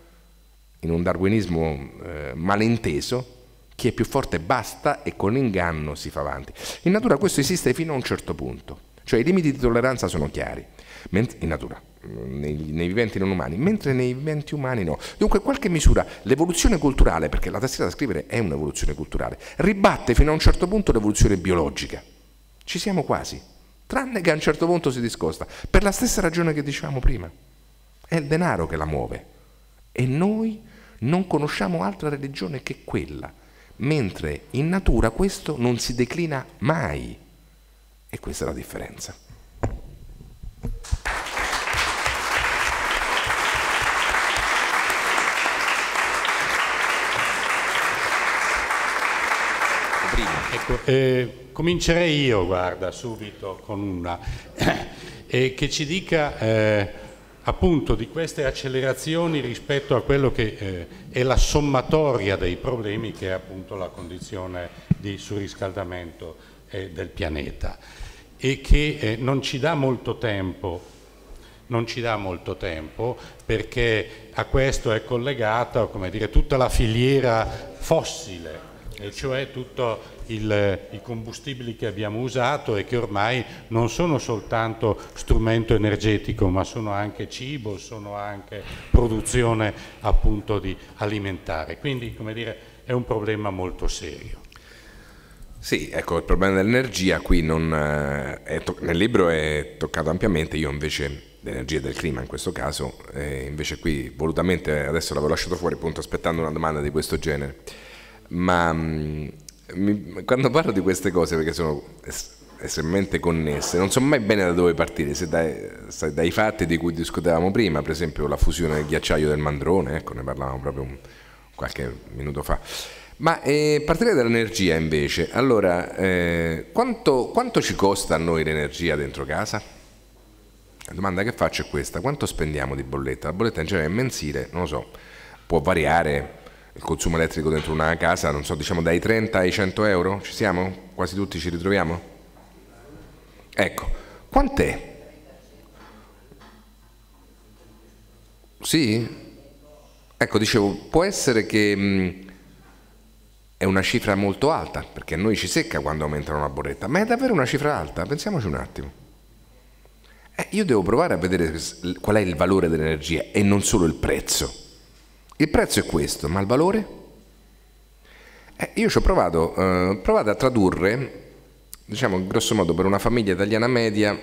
[SPEAKER 2] in un darwinismo eh, malinteso, chi è più forte basta e con l'inganno si fa avanti. In natura questo esiste fino a un certo punto, cioè i limiti di tolleranza sono chiari, in natura nei, nei, viventi non umani, mentre nei viventi umani no. Dunque, qualche misura l'evoluzione culturale, perché la tastiera da scrivere è un'evoluzione culturale, ribatte fino a un certo punto l'evoluzione biologica. Ci siamo quasi, tranne che a un certo punto si discosta, per la stessa ragione che dicevamo prima. È il denaro che la muove e noi non conosciamo altra religione che quella, mentre in natura questo non si declina mai. E questa è la differenza.
[SPEAKER 1] Ecco, eh, comincerei io, guarda, subito con una, eh, che ci dica eh, appunto di queste accelerazioni rispetto a quello che eh, è la sommatoria dei problemi che è appunto la condizione di surriscaldamento eh, del pianeta e che eh, non ci dà molto tempo non ci dà molto tempo perché a questo è collegata dire, tutta la filiera fossile, e cioè tutto il, eh, i combustibili che abbiamo usato e che ormai non sono soltanto strumento energetico ma sono anche cibo, sono anche produzione appunto di alimentare. Quindi come dire è un problema molto serio.
[SPEAKER 2] Sì, ecco, il problema dell'energia qui non, eh, nel libro è toccato ampiamente, io invece l'energia del clima in questo caso, eh, invece qui volutamente adesso l'avevo lasciato fuori appunto aspettando una domanda di questo genere, ma mm, mi, quando parlo di queste cose, perché sono estremamente connesse, non so mai bene da dove partire, se dai, se dai fatti di cui discutevamo prima, per esempio la fusione del ghiacciaio del Mandrone, ecco, ne parlavamo proprio un, qualche minuto fa. Ma eh, partire dall'energia invece, allora eh, quanto, quanto, ci costa a noi l'energia dentro casa? La domanda che faccio è questa, quanto spendiamo di bolletta? La bolletta in genere è mensile, non lo so, può variare il consumo elettrico dentro una casa, non so, diciamo dai 30 ai 100 euro? Ci siamo? Quasi tutti ci ritroviamo? Ecco, quant'è? Sì? Ecco, dicevo, può essere che mh, mm, è una cifra molto alta, perché a noi ci secca quando aumentano la borretta, ma è davvero una cifra alta? Pensiamoci un attimo. Eh, io devo provare a vedere qual è il valore dell'energia e non solo il prezzo. Il prezzo è questo, ma il valore? Eh, io ci ho provato, eh, provato a tradurre, diciamo grosso modo per una famiglia italiana media,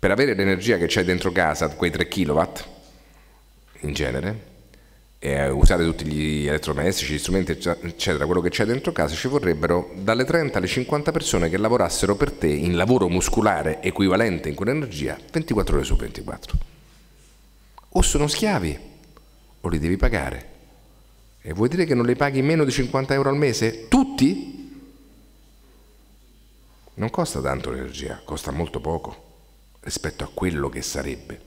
[SPEAKER 2] per avere l'energia che c'è dentro casa, quei 3 kW in genere, e eh, usare tutti gli elettrodomestici, gli strumenti, eccetera, quello che c'è dentro casa, ci vorrebbero dalle 30 alle 50 persone che lavorassero per te in lavoro muscolare equivalente in quell'energia 24 ore su 24. O sono schiavi o li devi pagare. E vuoi dire che non li paghi meno di 50 euro al mese? Tutti? Non costa tanto l'energia, costa molto poco rispetto a quello che sarebbe.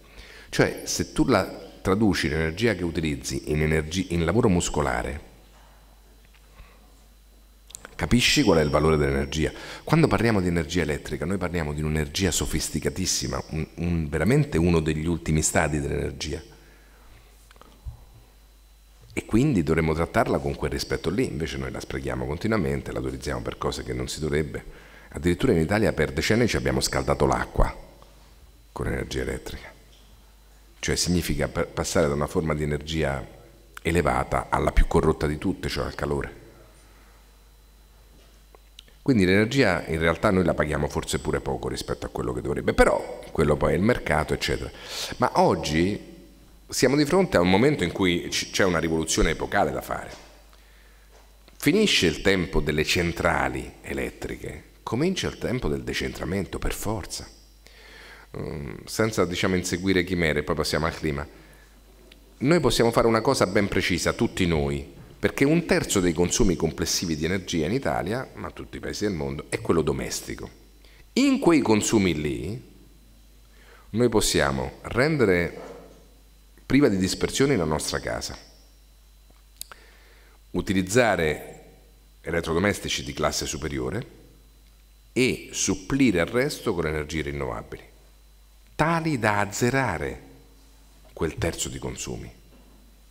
[SPEAKER 2] Cioè, se tu la traduci l'energia che utilizzi in, energi- in lavoro muscolare, Capisci qual è il valore dell'energia? Quando parliamo di energia elettrica, noi parliamo di un'energia sofisticatissima, un, un, veramente uno degli ultimi stadi dell'energia e quindi dovremmo trattarla con quel rispetto lì, invece noi la sprechiamo continuamente, la utilizziamo per cose che non si dovrebbe. Addirittura in Italia per decenni ci abbiamo scaldato l'acqua con energia elettrica, cioè significa passare da una forma di energia elevata alla più corrotta di tutte, cioè al calore. Quindi l'energia in realtà noi la paghiamo forse pure poco rispetto a quello che dovrebbe, però quello poi è il mercato, eccetera. Ma oggi siamo di fronte a un momento in cui c'è una rivoluzione epocale da fare. Finisce il tempo delle centrali elettriche, comincia il tempo del decentramento per forza. Mm, senza diciamo, inseguire chimere, poi passiamo al clima. Noi possiamo fare una cosa ben precisa, tutti noi, perché un terzo dei consumi complessivi di energia in Italia, ma tutti i paesi del mondo, è quello domestico. In quei consumi lì noi possiamo rendere priva di dispersione la nostra casa. Utilizzare elettrodomestici di classe superiore e supplire il resto con energie rinnovabili, tali da azzerare quel terzo di consumi,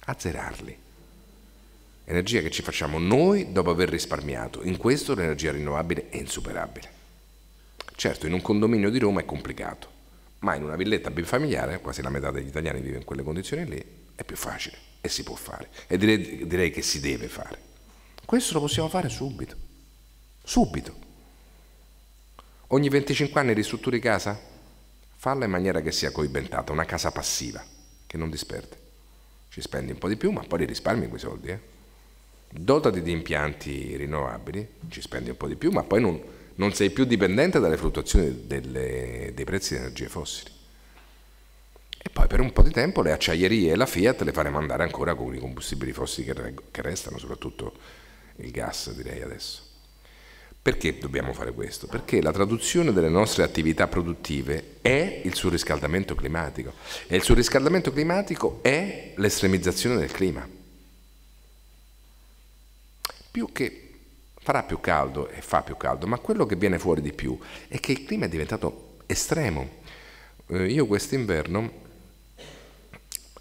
[SPEAKER 2] azzerarli. Energia che ci facciamo noi dopo aver risparmiato, in questo l'energia rinnovabile è insuperabile. Certo, in un condominio di Roma è complicato, ma in una villetta bifamiliare, quasi la metà degli italiani vive in quelle condizioni lì, è più facile e si può fare e direi, direi che si deve fare. Questo lo possiamo fare subito, subito. Ogni 25 anni ristrutturi casa? Falla in maniera che sia coibentata, una casa passiva, che non disperde. Ci spendi un po' di più, ma poi li risparmi quei soldi. Eh? Dotati di impianti rinnovabili, ci spendi un po' di più, ma poi non, non sei più dipendente dalle fluttuazioni delle, dei prezzi di energie fossili. E poi per un po' di tempo le acciaierie e la Fiat le faremo andare ancora con i combustibili fossili che, che restano, soprattutto il gas direi adesso. Perché dobbiamo fare questo? Perché la traduzione delle nostre attività produttive è il surriscaldamento climatico e il surriscaldamento climatico è l'estremizzazione del clima. Più che farà più caldo e fa più caldo, ma quello che viene fuori di più è che il clima è diventato estremo. Eh, io quest'inverno,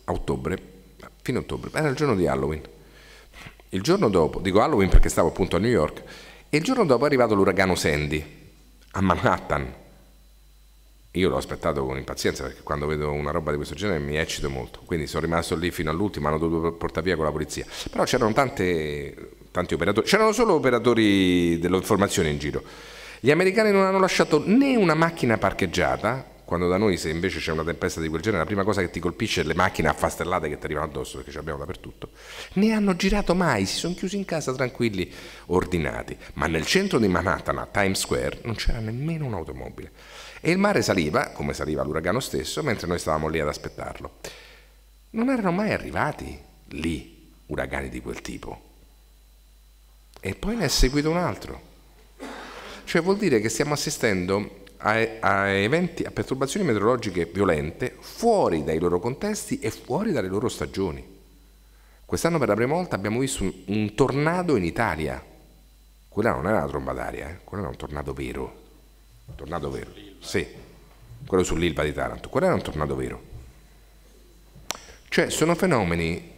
[SPEAKER 2] a ottobre, fine ottobre, era il giorno di Halloween. Il giorno dopo, dico Halloween perché stavo appunto a New York, e il giorno dopo è arrivato l'uragano Sandy a Manhattan. Io l'ho aspettato con impazienza perché quando vedo una roba di questo genere mi eccito molto, quindi sono rimasto lì fino all'ultimo, hanno dovuto portare via con la polizia. Però c'erano tante tanti operatori, c'erano solo operatori dell'informazione in giro. Gli americani non hanno lasciato né una macchina parcheggiata, quando da noi se invece c'è una tempesta di quel genere la prima cosa che ti colpisce è le macchine affastellate che ti arrivano addosso perché ce l'abbiamo dappertutto, ne hanno girato mai, si sono chiusi in casa tranquilli, ordinati, ma nel centro di Manhattan a Times Square non c'era nemmeno un'automobile e il mare saliva, come saliva l'uragano stesso, mentre noi stavamo lì ad aspettarlo. Non erano mai arrivati lì uragani di quel tipo e poi ne è seguito un altro. Cioè vuol dire che stiamo assistendo a, a, eventi, a perturbazioni meteorologiche violente fuori dai loro contesti e fuori dalle loro stagioni. Quest'anno per la prima volta abbiamo visto un, un tornado in Italia. Quella non era una tromba d'aria, eh? quello era un tornado vero. tornado vero, sì. Quello sull'Ilva di Taranto, quello era un tornado vero. Cioè sono fenomeni,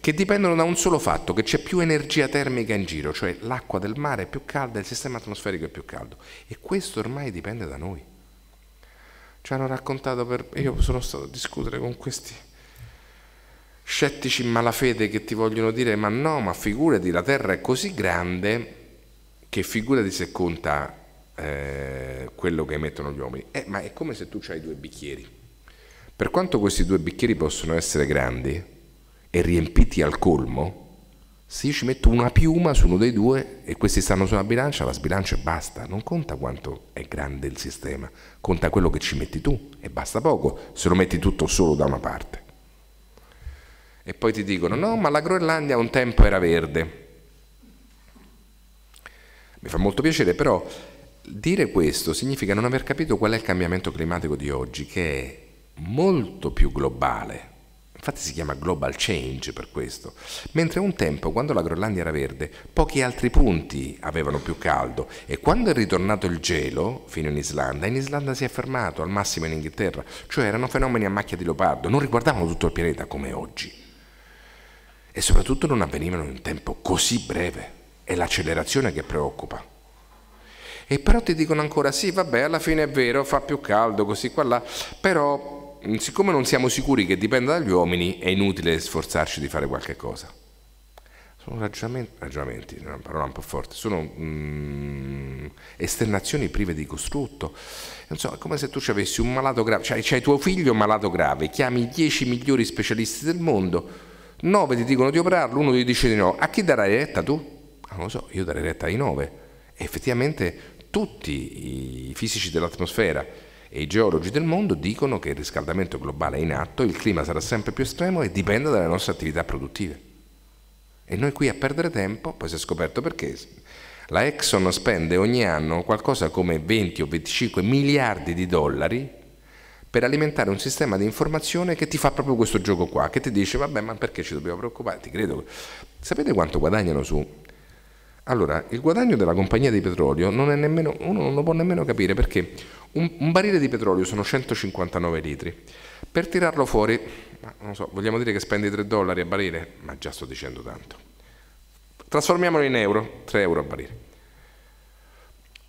[SPEAKER 2] che dipendono da un solo fatto, che c'è più energia termica in giro, cioè l'acqua del mare è più calda, il sistema atmosferico è più caldo e questo ormai dipende da noi. Ci hanno raccontato, per, io sono stato a discutere con questi scettici in malafede che ti vogliono dire ma no, ma figurati, la Terra è così grande che figurati se conta eh, quello che emettono gli uomini. Eh, ma è come se tu hai due bicchieri. Per quanto questi due bicchieri possono essere grandi, e riempiti al colmo, se io ci metto una piuma su uno dei due e questi stanno sulla bilancia, la sbilancia e basta, non conta quanto è grande il sistema, conta quello che ci metti tu e basta poco se lo metti tutto solo da una parte. E poi ti dicono no, ma la Groenlandia un tempo era verde. Mi fa molto piacere, però dire questo significa non aver capito qual è il cambiamento climatico di oggi, che è molto più globale Infatti si chiama Global Change per questo. Mentre un tempo, quando la Groenlandia era verde, pochi altri punti avevano più caldo e quando è ritornato il gelo fino in Islanda, in Islanda si è fermato, al massimo in Inghilterra, cioè erano fenomeni a macchia di leopardo, non riguardavano tutto il pianeta come oggi. E soprattutto non avvenivano in un tempo così breve. È l'accelerazione che preoccupa. E però ti dicono ancora sì, vabbè, alla fine è vero, fa più caldo, così qua là, però Mm, siccome non siamo sicuri che dipenda dagli uomini, è inutile sforzarci di fare qualche cosa. Sono ragionamenti, ragionamenti è una parola un po' forte, sono mm, esternazioni prive di costrutto. Insomma, è come se tu ci avessi un malato grave, cioè c'hai tuo figlio malato grave, chiami i dieci migliori specialisti del mondo, nove ti dicono di operarlo, uno ti dice di no. A chi darai retta tu? Ah, non lo so, io darei retta ai nove. E effettivamente tutti i fisici dell'atmosfera e i geologi del mondo dicono che il riscaldamento globale è in atto, il clima sarà sempre più estremo e dipende dalle nostre attività produttive. E noi qui a perdere tempo, poi si è scoperto perché la Exxon spende ogni anno qualcosa come 20 o 25 miliardi di dollari per alimentare un sistema di informazione che ti fa proprio questo gioco qua, che ti dice vabbè ma perché ci dobbiamo preoccupare? Ti credo. Sapete quanto guadagnano su allora, il guadagno della compagnia di petrolio non è nemmeno, uno non lo può nemmeno capire perché un, un barile di petrolio sono 159 litri. Per tirarlo fuori, non so, vogliamo dire che spendi 3 dollari a barile? Ma già sto dicendo tanto. Trasformiamolo in euro, 3 euro a barile.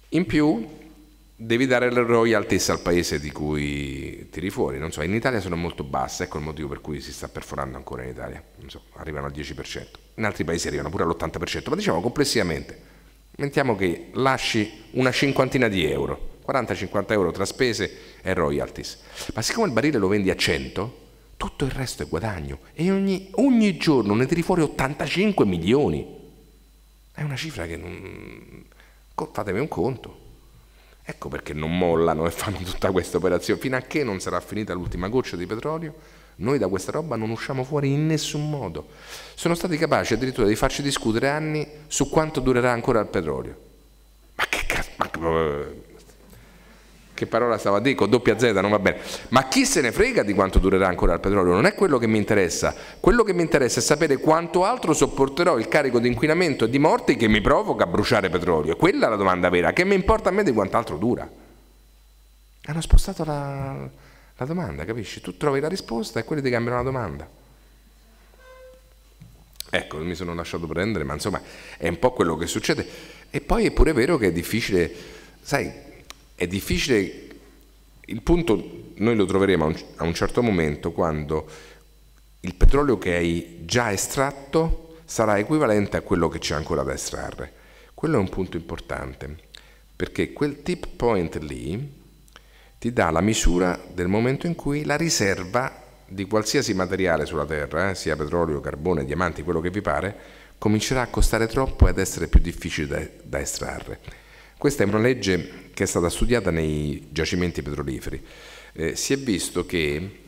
[SPEAKER 2] In più, devi dare le royalties al paese di cui tiri fuori. Non so, in Italia sono molto basse, ecco il motivo per cui si sta perforando ancora in Italia. Non so, arrivano al 10%, in altri paesi arrivano pure all'80%, ma diciamo complessivamente, mettiamo che lasci una cinquantina di euro, 40-50 euro tra spese e royalties, ma siccome il barile lo vendi a 100, tutto il resto è guadagno e ogni, ogni giorno ne tiri fuori 85 milioni. È una cifra che non... fatemi un conto Ecco perché non mollano e fanno tutta questa operazione. Fino a che non sarà finita l'ultima goccia di petrolio, noi da questa roba non usciamo fuori in nessun modo. Sono stati capaci addirittura di farci discutere anni su quanto durerà ancora il petrolio. Ma che cazzo? Eh, che parola stava a dire, con doppia Z, non va bene. Ma chi se ne frega di quanto durerà ancora il petrolio? Non è quello che mi interessa. Quello che mi interessa è sapere quanto altro sopporterò il carico di inquinamento e di morti che mi provoca a bruciare petrolio. Quella è la domanda vera. Che mi importa a me di quant'altro dura? Hanno spostato la, la domanda, capisci? Tu trovi la risposta e quelli ti cambiano la domanda. Ecco, mi sono lasciato prendere, ma insomma è un po' quello che succede. E poi è pure vero che è difficile, sai, è difficile, il punto noi lo troveremo a un, a un certo momento quando il petrolio che hai già estratto sarà equivalente a quello che c'è ancora da estrarre. Quello è un punto importante, perché quel tip point lì ti dà la misura del momento in cui la riserva di qualsiasi materiale sulla Terra, eh, sia petrolio, carbone, diamanti, quello che vi pare, comincerà a costare troppo e ad essere più difficile da, da estrarre. Questa è una legge che è stata studiata nei giacimenti petroliferi. Eh, si è visto che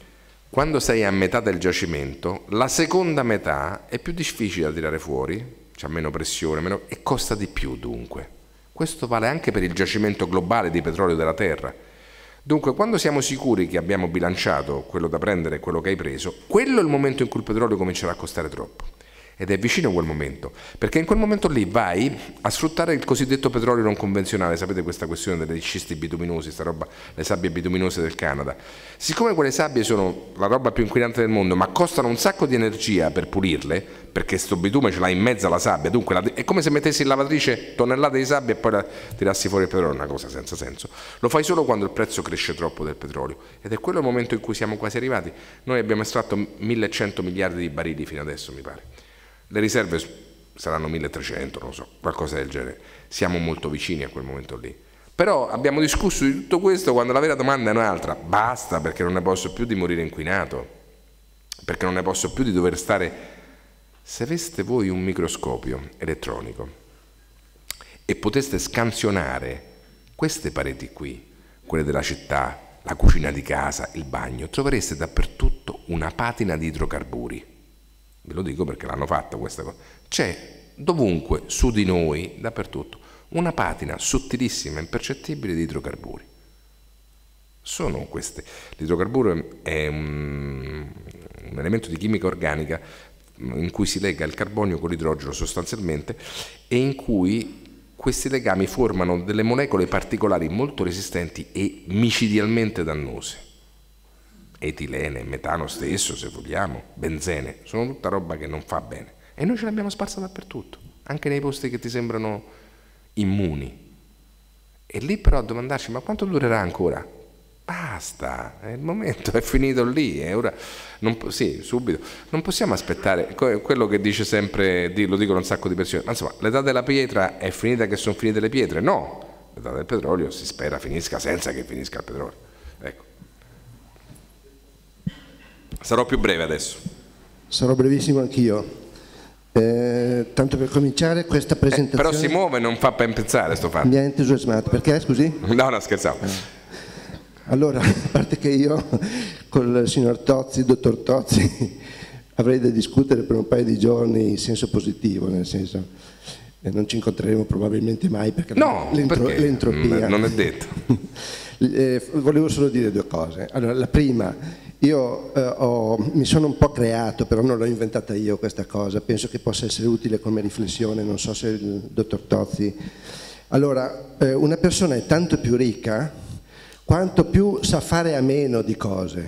[SPEAKER 2] quando sei a metà del giacimento, la seconda metà è più difficile da tirare fuori, c'è meno pressione meno, e costa di più dunque. Questo vale anche per il giacimento globale di petrolio della Terra. Dunque, quando siamo sicuri che abbiamo bilanciato quello da prendere e quello che hai preso, quello è il momento in cui il petrolio comincerà a costare troppo ed è vicino a quel momento, perché in quel momento lì vai a sfruttare il cosiddetto petrolio non convenzionale, sapete questa questione delle scisti bituminosi, sta roba, le sabbie bituminose del Canada. Siccome quelle sabbie sono la roba più inquinante del mondo, ma costano un sacco di energia per pulirle, perché sto bitume ce l'ha in mezzo alla sabbia, dunque è come se mettessi in lavatrice tonnellate di sabbia e poi la, tirassi fuori il petrolio, è una cosa senza senso. Lo fai solo quando il prezzo cresce troppo del petrolio ed è quello il momento in cui siamo quasi arrivati. Noi abbiamo estratto 1100 miliardi di barili fino adesso, mi pare. Le riserve saranno 1300, non so, qualcosa del genere. Siamo molto vicini a quel momento lì. Però abbiamo discusso di tutto questo quando la vera domanda è un'altra. Basta perché non ne posso più di morire inquinato, perché non ne posso più di dover stare... Se aveste voi un microscopio elettronico e poteste scansionare queste pareti qui, quelle della città, la cucina di casa, il bagno, trovereste dappertutto una patina di idrocarburi ve lo dico perché l'hanno fatta questa cosa, c'è dovunque su di noi, dappertutto, una patina sottilissima, impercettibile di idrocarburi. Sono queste. L'idrocarburo è un, un elemento di chimica organica in cui si lega il carbonio con l'idrogeno sostanzialmente e in cui questi legami formano delle molecole particolari molto resistenti e micidialmente dannose etilene, metano stesso se vogliamo, benzene, sono tutta roba che non fa bene. E noi ce l'abbiamo sparsa dappertutto, anche nei posti che ti sembrano immuni. E lì però a domandarci ma quanto durerà ancora? Basta, è il momento, è finito lì, è ora, non, sì, subito. Non possiamo aspettare, quello che dice sempre, lo dicono un sacco di persone, ma insomma, l'età della pietra è finita che sono finite le pietre? No, l'età del petrolio si spera finisca senza che finisca il petrolio Sarò più breve adesso.
[SPEAKER 3] Sarò brevissimo anch'io. Eh, tanto per cominciare questa eh, presentazione... Eh, però si
[SPEAKER 2] muove, non fa ben pensare sto fatto. Mi ha
[SPEAKER 3] entusiasmato, perché eh, scusi?
[SPEAKER 2] No, no, scherzavo. Eh.
[SPEAKER 3] Allora, a parte che io con il signor Tozzi, il dottor Tozzi, avrei da discutere per un paio di giorni in senso positivo, nel senso eh, non ci incontreremo probabilmente mai perché no, l'entropia... Non è detto. Eh, volevo solo dire due cose. Allora, la prima io eh, ho, mi sono un po' creato, però non l'ho inventata io questa cosa, penso che possa essere utile come riflessione, non so se il dottor Tozzi... Allora, eh, una persona è tanto più ricca quanto più sa fare a meno di cose.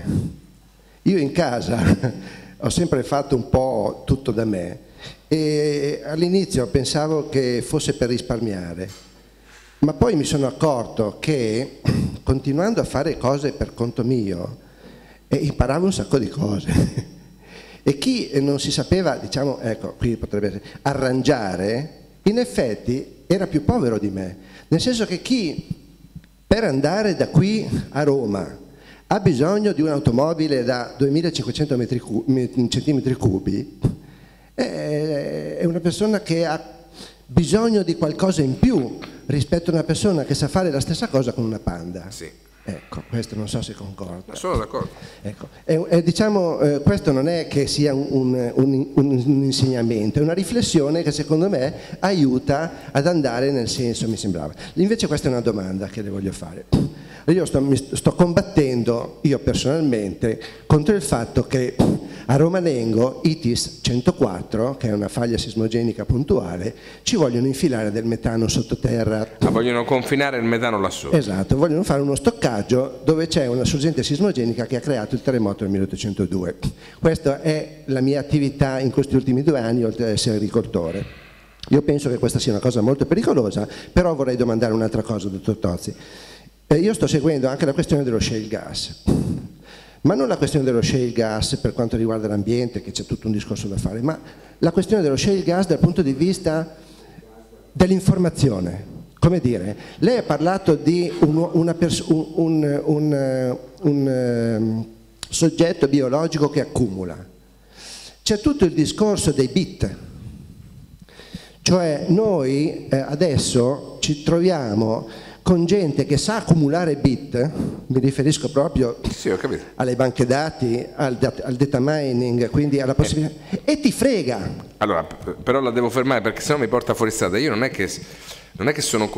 [SPEAKER 3] Io in casa ho sempre fatto un po' tutto da me e all'inizio pensavo che fosse per risparmiare, ma poi mi sono accorto che continuando a fare cose per conto mio, e imparava un sacco di cose. e chi non si sapeva, diciamo, ecco, qui potrebbe essere, arrangiare, in effetti era più povero di me, nel senso che chi per andare da qui a Roma ha bisogno di un'automobile da 2500 cm cubi, è una persona che ha bisogno di qualcosa in più rispetto a una persona che sa fare la stessa cosa con una panda. Sì. Ecco, questo non so se concorda. Sono d'accordo. Ecco. E, e, diciamo, eh, questo non è che sia un, un, un, un, insegnamento, è una riflessione che secondo me aiuta ad andare nel senso, mi sembrava. Invece questa è una domanda che le voglio fare. Io sto, sto combattendo, io personalmente, contro il fatto che a Romanengo, ITIS 104, che è una faglia sismogenica puntuale, ci vogliono infilare del metano sottoterra.
[SPEAKER 2] Ma vogliono confinare il metano lassù.
[SPEAKER 3] Esatto, vogliono fare uno stoccaggio dove c'è una sorgente sismogenica che ha creato il terremoto del 1802. Questa è la mia attività in questi ultimi due anni, oltre ad essere agricoltore. Io penso che questa sia una cosa molto pericolosa, però vorrei domandare un'altra cosa, dottor Tozzi. Eh, io sto seguendo anche la questione dello shale gas, ma non la questione dello shale gas per quanto riguarda l'ambiente, che c'è tutto un discorso da fare, ma la questione dello shale gas dal punto di vista dell'informazione. Come dire, lei ha parlato di un, una un, un, un eh, eh, soggetto biologico che accumula. C'è tutto il discorso dei bit, cioè noi eh, adesso ci troviamo con gente che sa accumulare bit, mi riferisco proprio sì, alle banche dati, al, dat al, data mining, quindi alla possibilità, eh. e ti frega.
[SPEAKER 2] Allora, però la devo fermare perché sennò mi porta fuori strada. Io non è che, non è che sono,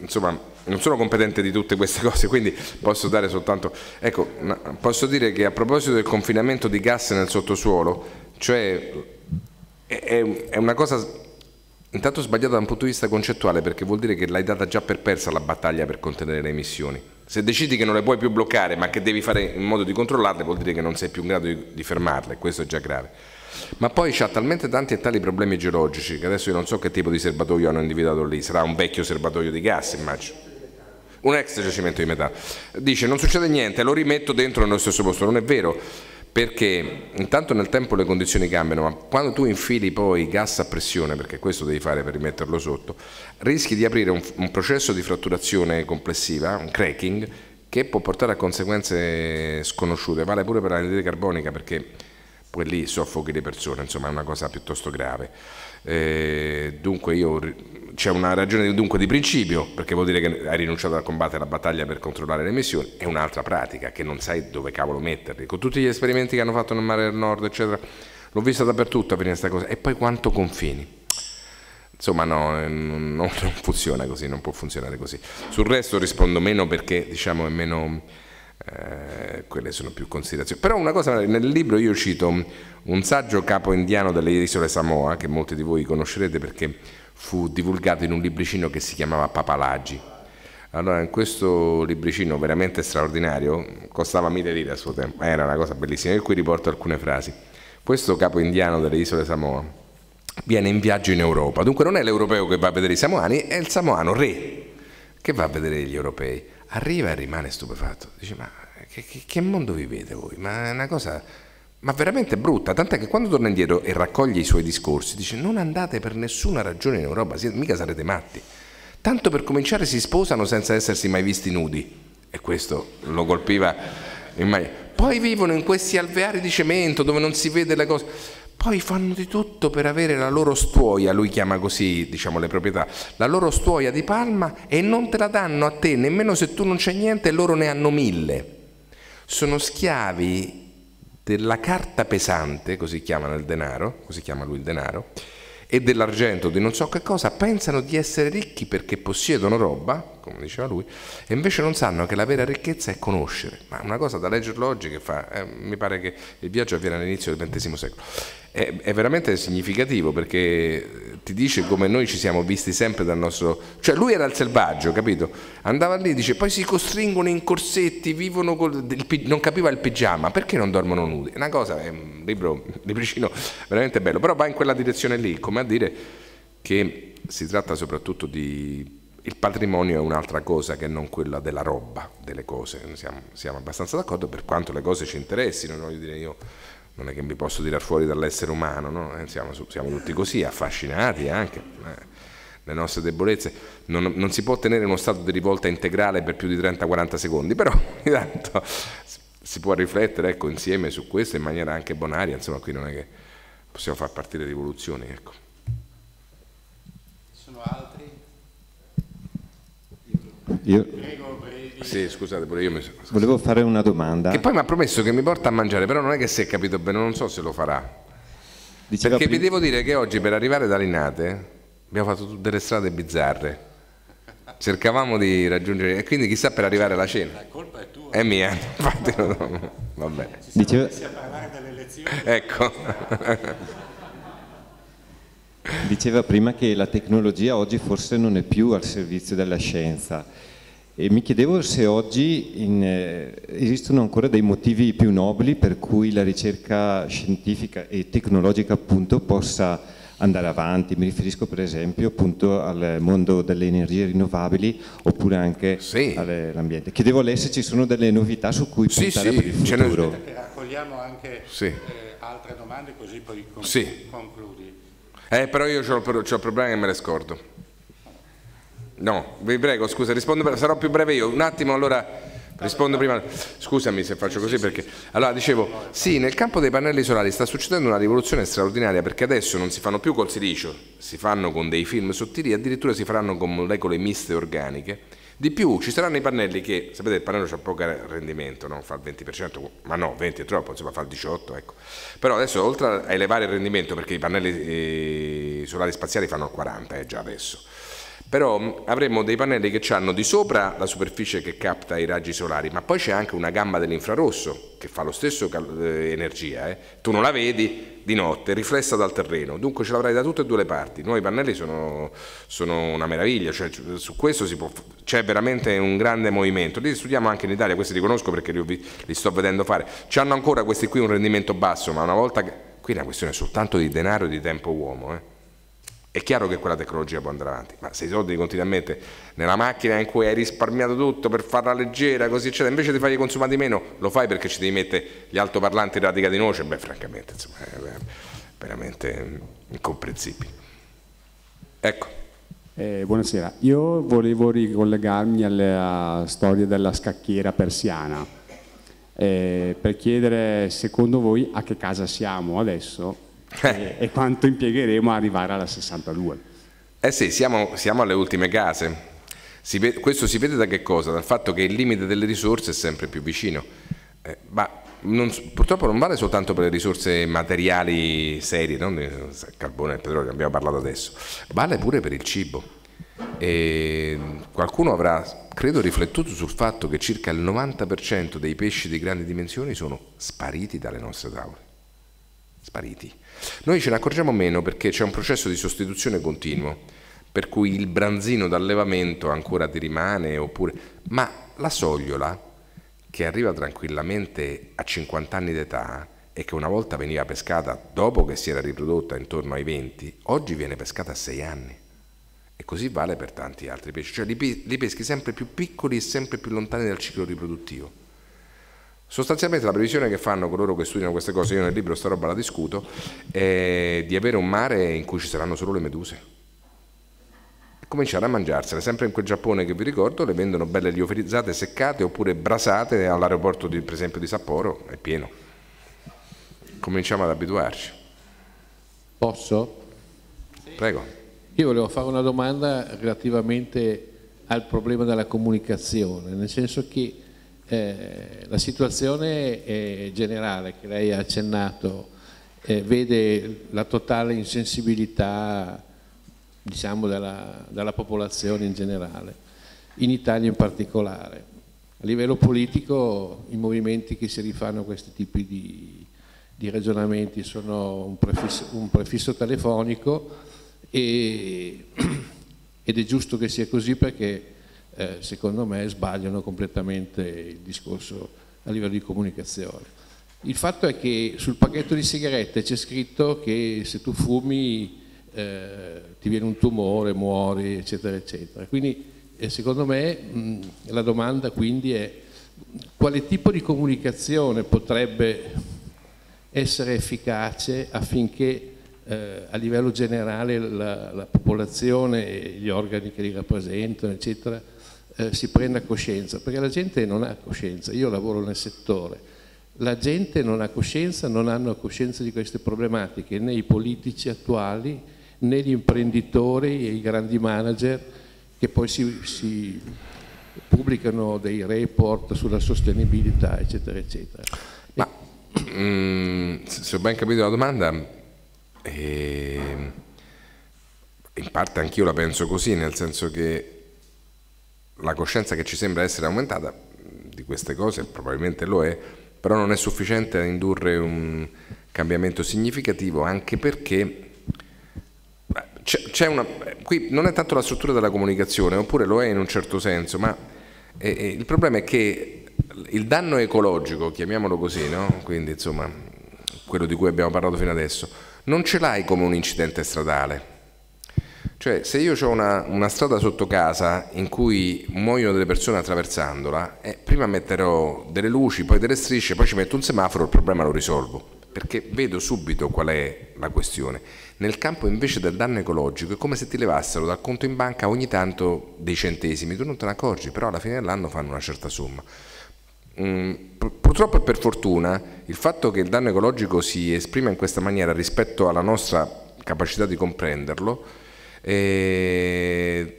[SPEAKER 2] insomma, non sono competente di tutte queste cose, quindi posso dare soltanto... Ecco, posso dire che a proposito del confinamento di gas nel sottosuolo, cioè è, è una cosa Intanto sbagliata da un punto di vista concettuale perché vuol dire che l'hai data già per persa la battaglia per contenere le emissioni. Se decidi che non le puoi più bloccare ma che devi fare in modo di controllarle vuol dire che non sei più in grado di, di fermarle, questo è già grave. Ma poi c'ha talmente tanti e tali problemi geologici che adesso io non so che tipo di serbatoio hanno individuato lì, sarà un vecchio serbatoio di gas immagino un ex giacimento di metano. Dice non succede niente, lo rimetto dentro nello stesso posto, non è vero perché intanto nel tempo le condizioni cambiano, ma quando tu infili poi gas a pressione, perché questo devi fare per rimetterlo sotto, rischi di aprire un, un processo di fratturazione complessiva, un cracking, che può portare a conseguenze sconosciute, vale pure per l'anidride carbonica perché poi lì soffochi le persone, insomma è una cosa piuttosto grave. Eh, dunque io c'è una ragione dunque di principio, perché vuol dire che hai rinunciato a combattere la battaglia per controllare le missioni, è un'altra pratica che non sai dove cavolo metterli. Con tutti gli esperimenti che hanno fatto nel Mare del Nord, eccetera, l'ho vista dappertutto per questa cosa. E poi quanto confini? Insomma, no, eh, non, non funziona così, non può funzionare così. Sul resto rispondo meno perché, diciamo, è meno eh, quelle sono più considerazioni. Però una cosa, nel libro io cito un saggio capo indiano delle isole Samoa, che molti di voi conoscerete perché fu divulgato in un libricino che si chiamava Papalagi. Allora, in questo libricino veramente straordinario, costava mille lire a suo tempo, eh, era una cosa bellissima, e qui riporto alcune frasi. Questo capo indiano delle isole Samoa viene in viaggio in Europa, dunque non è l'europeo che va a vedere i samoani, è il samoano re che va a vedere gli europei arriva e rimane stupefatto. Dice, ma che, che, che mondo vivete voi? Ma è una cosa ma veramente brutta, tant'è che quando torna indietro e raccoglie i suoi discorsi dice non andate per nessuna ragione in Europa, mica sarete matti. Tanto per cominciare si sposano senza essersi mai visti nudi e questo lo colpiva in maniera... Poi vivono in questi alveari di cemento dove non si vede le cose poi fanno di tutto per avere la loro stuoia, lui chiama così diciamo, le proprietà, la loro stuoia di palma e non te la danno a te, nemmeno se tu non c'è niente e loro ne hanno mille. Sono schiavi della carta pesante, così chiamano il denaro, così chiama lui il denaro, e dell'argento, di non so che cosa, pensano di essere ricchi perché possiedono roba come diceva lui, e invece non sanno che la vera ricchezza è conoscere, ma una cosa da leggerlo oggi che fa, eh, mi pare che il viaggio avviene all'inizio del XX secolo, è, è, veramente significativo perché eh, ti dice come noi ci siamo visti sempre dal nostro, cioè lui era il selvaggio, capito? Andava lì, dice, poi si costringono in corsetti, vivono col, il, non capiva il pigiama, perché non dormono nudi? una cosa, è un libro, libricino veramente bello, però va in quella direzione lì, come a dire che si tratta soprattutto di il patrimonio è un'altra cosa che non quella della roba, delle cose, siamo, siamo abbastanza d'accordo per quanto le cose ci interessino, no? io, io non è che mi posso tirare fuori dall'essere umano, no? Eh, siamo, siamo, tutti così, affascinati anche, eh, le nostre debolezze, non, non, si può tenere uno stato di rivolta integrale per più di 30-40 secondi, però ogni tanto si può riflettere ecco, insieme su questo in maniera anche bonaria, insomma qui non è che possiamo far partire rivoluzioni. Ecco.
[SPEAKER 1] Sono altri
[SPEAKER 2] io... Sì, scusate, pure io mi Volevo fare una domanda. Che poi mi ha promesso che mi porta a mangiare, però non è che si è capito bene, non so se lo farà. Diceva Perché vi devo dire che oggi per arrivare da Linate abbiamo fatto tutte le strade bizzarre. Cercavamo di raggiungere, e quindi chissà per arrivare alla cena. La colpa è tua. È mia, infatti lo do.
[SPEAKER 1] Va bene. Diceva... Ecco. Diceva prima che la tecnologia oggi forse non è più al servizio della scienza e mi chiedevo se oggi in, eh, esistono ancora dei motivi più nobili per cui la ricerca scientifica e tecnologica appunto possa andare avanti, mi riferisco per esempio appunto al mondo delle energie rinnovabili oppure anche sì. all'ambiente. Chiedevo a lei se ci sono delle novità su cui sì, puntare sì, per il futuro. Ce ne... Raccogliamo anche sì. eh, altre domande così poi concludi. Sì. Eh, però
[SPEAKER 2] io ho il problema che me le scordo. No, vi prego, scusa, rispondo, sarò più breve io. Un attimo allora... Rispondo prima, scusami se faccio così perché... Allora dicevo, sì, nel campo dei pannelli solari sta succedendo una rivoluzione straordinaria perché adesso non si fanno più col silicio, si fanno con dei film sottili, addirittura si faranno con molecole miste organiche. Di più, ci saranno i pannelli che, sapete, il pannello ha poco rendimento, non fa il 20%, ma no, 20 è troppo, insomma fa il 18%, ecco. Però adesso oltre a elevare il rendimento, perché i pannelli eh, solari spaziali fanno il 40% eh, già adesso, però mm, avremo dei pannelli che hanno di sopra la superficie che capta i raggi solari, ma poi c'è anche una gamma dell'infrarosso che fa lo stesso eh, energia, eh. tu non la vedi di notte, riflessa dal terreno, dunque ce l'avrai da tutte e due le parti, i nuovi pannelli sono, sono una meraviglia, cioè, su questo c'è veramente un grande movimento, li studiamo anche in Italia, questi li conosco perché li, li sto vedendo fare, hanno ancora questi qui un rendimento basso, ma una volta che... Qui è una questione soltanto di denaro e di tempo uomo. Eh è chiaro che quella tecnologia può andare avanti, ma se i soldi continuamente nella macchina in cui hai risparmiato tutto per farla leggera, così eccetera, invece di fargli consumare di meno, lo fai perché ci devi mettere gli altoparlanti in radica di noce, beh francamente insomma, è veramente incomprensibile.
[SPEAKER 1] Ecco. Eh, buonasera, io volevo
[SPEAKER 2] ricollegarmi alla storia della scacchiera persiana eh,
[SPEAKER 1] per chiedere secondo voi a che casa siamo adesso eh. e quanto impiegheremo a arrivare alla 62.
[SPEAKER 2] Eh sì, siamo, siamo alle ultime case. Si, questo si vede da che cosa? Dal fatto che il limite delle risorse è sempre più vicino. Eh, ma non, purtroppo non vale soltanto per le risorse materiali serie, non il carbone e il petrolio, ne abbiamo parlato adesso, vale pure per il cibo. E qualcuno avrà, credo, riflettuto sul fatto che circa il 90% dei pesci di grandi dimensioni sono spariti dalle nostre tavole. Spariti. Noi ce ne accorgiamo meno perché c'è un processo di sostituzione continuo, per cui il branzino d'allevamento ancora ti rimane, oppure... ma la sogliola, che arriva tranquillamente a 50 anni d'età e che una volta veniva pescata dopo che si era riprodotta intorno ai 20, oggi viene pescata a 6 anni. E così vale per tanti altri pesci, cioè li, peschi sempre più piccoli e sempre più lontani dal ciclo riproduttivo. Sostanzialmente la previsione che fanno coloro che studiano queste cose, io nel libro sta roba la discuto, è di avere un mare in cui ci saranno solo le meduse. E cominciare a mangiarsele, sempre in quel Giappone che vi ricordo, le vendono belle liofilizzate, seccate oppure brasate all'aeroporto per esempio di Sapporo, è pieno. Cominciamo ad abituarci. Posso?
[SPEAKER 4] Prego. Io volevo fare una domanda relativamente al problema della comunicazione, nel senso che eh, la situazione eh, generale che lei ha accennato eh, vede la totale insensibilità diciamo, della, della, popolazione in generale, in Italia in particolare. A livello politico i movimenti che si rifanno a questi tipi di, di ragionamenti sono un prefisso, un prefisso telefonico e, ed è giusto che sia così perché eh, secondo me sbagliano completamente il discorso a livello di comunicazione. Il fatto è che sul pacchetto di sigarette c'è scritto che se tu fumi eh, ti viene un tumore, muori, eccetera, eccetera. Quindi eh, secondo me mh, la domanda quindi è quale tipo di comunicazione potrebbe essere efficace affinché eh, a livello generale la, la popolazione, gli organi che li rappresentano, eccetera, eh, si prenda coscienza, perché la gente non ha coscienza, io lavoro nel settore, la gente non ha coscienza, non hanno coscienza di queste problematiche, né i politici attuali, né gli imprenditori e i grandi manager che poi si, si pubblicano dei report sulla sostenibilità, eccetera, eccetera.
[SPEAKER 1] Ma,
[SPEAKER 2] mm, se ho ben capito la domanda, eh, in parte anch'io la penso così, nel senso che la coscienza che ci sembra essere aumentata di queste cose, probabilmente lo è, però non è sufficiente a indurre un cambiamento significativo, anche perché c'è una, qui non è tanto la struttura della comunicazione, oppure lo è in un certo senso, ma eh, il problema è che il danno ecologico, chiamiamolo così, no? quindi insomma quello di cui abbiamo parlato fino adesso, non ce l'hai come un incidente stradale, cioè, se io ho una, una, strada sotto casa in cui muoiono delle persone attraversandola, eh, prima metterò delle luci, poi delle strisce, poi ci metto un semaforo, il problema lo risolvo, perché vedo subito qual è la questione. Nel campo invece del danno ecologico è come se ti levassero dal conto in banca ogni tanto dei centesimi, tu non te ne accorgi, però alla fine dell'anno fanno una certa somma. Mm, purtroppo e per fortuna il fatto che il danno ecologico si esprima in questa maniera rispetto alla nostra capacità di comprenderlo, e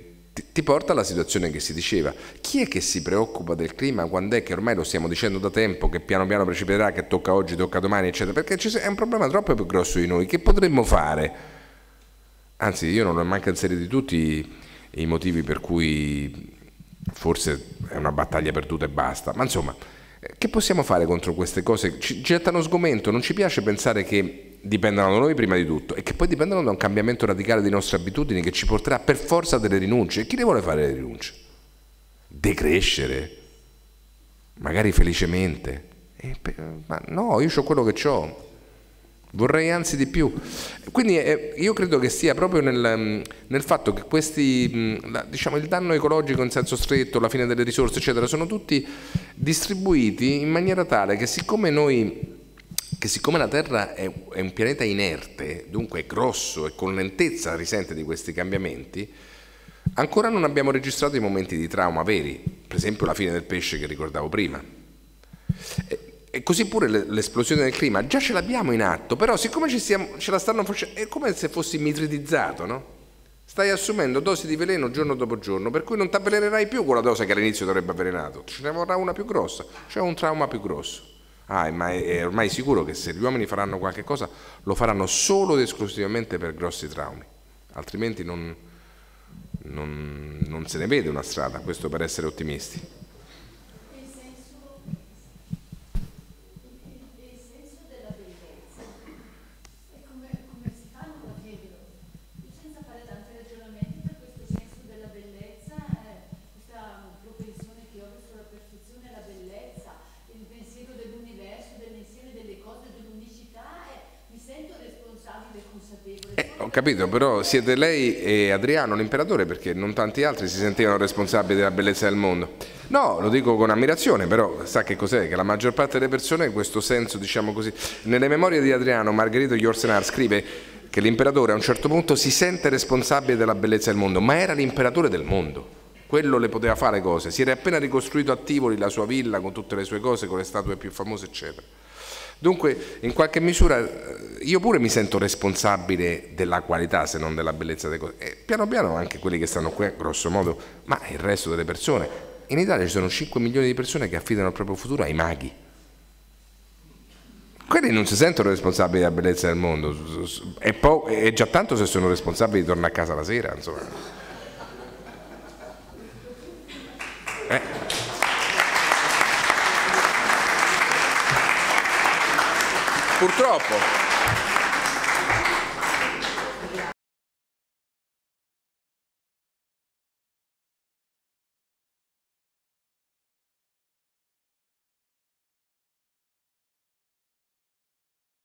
[SPEAKER 2] ti porta alla situazione che si diceva. Chi è che si preoccupa del clima? Quando è che ormai lo stiamo dicendo da tempo che piano piano precipiterà, che tocca oggi, tocca domani, eccetera? Perché è un problema troppo più grosso di noi. Che potremmo fare? Anzi, io non ho manco inserito tutti i motivi per cui forse è una battaglia perduta e basta. Ma insomma, eh, che possiamo fare contro queste cose? Ci gettano sgomento, non ci piace pensare che dipendano da noi prima di tutto e che poi dipendono da un cambiamento radicale delle nostre abitudini che ci porterà per forza delle rinunce. E chi ne vuole fare le rinunce? Decrescere, magari felicemente. Eh, per... ma no, io ho quello che ho. Vorrei anzi di più. Quindi eh, io credo che sia proprio nel, mm, nel fatto che questi, mm, diciamo, il danno ecologico in senso stretto, la fine delle risorse, eccetera, sono tutti distribuiti in maniera tale che siccome noi che siccome la Terra è, un pianeta inerte, dunque è grosso e con lentezza risente di questi cambiamenti, ancora non abbiamo registrato i momenti di trauma veri, per esempio la fine del pesce che ricordavo prima. E, così pure l'esplosione del clima, già ce l'abbiamo in atto, però siccome stiamo, ce la stanno facendo, è come se fossi mitridizzato, no? Stai assumendo dosi di veleno giorno dopo giorno, per cui non ti avvelenerai più con la dose che all'inizio ti avrebbe avvelenato, ce ne vorrà una più grossa, cioè un trauma più grosso. Ah, ma è ormai sicuro che se gli uomini faranno qualche cosa lo faranno solo ed esclusivamente per grossi traumi, altrimenti non, non, non se ne vede una strada, questo per essere ottimisti. capito, però siete lei e Adriano l'imperatore perché non tanti altri si sentivano responsabili della bellezza del mondo. No, lo dico con ammirazione, però sa che cos'è? Che la maggior parte delle persone in questo senso, diciamo così, nelle memorie di Adriano, Margherito Jorsenar scrive che l'imperatore a un certo punto si sente responsabile della bellezza del mondo, ma era l'imperatore del mondo quello le poteva fare cose. Si era appena ricostruito a Tivoli la sua villa con tutte le sue cose, con le statue più famose, eccetera. Dunque, in qualche misura, eh, io pure mi sento responsabile della qualità, se non della bellezza delle cose. E piano piano anche quelli che stanno qui, grosso modo, ma il resto delle persone. In Italia ci sono 5 milioni di persone che affidano il proprio futuro ai maghi. Quelli non si sentono responsabili della bellezza del mondo, e, po- e già tanto se sono responsabili di tornare a casa la sera, insomma. Eh. Purtroppo.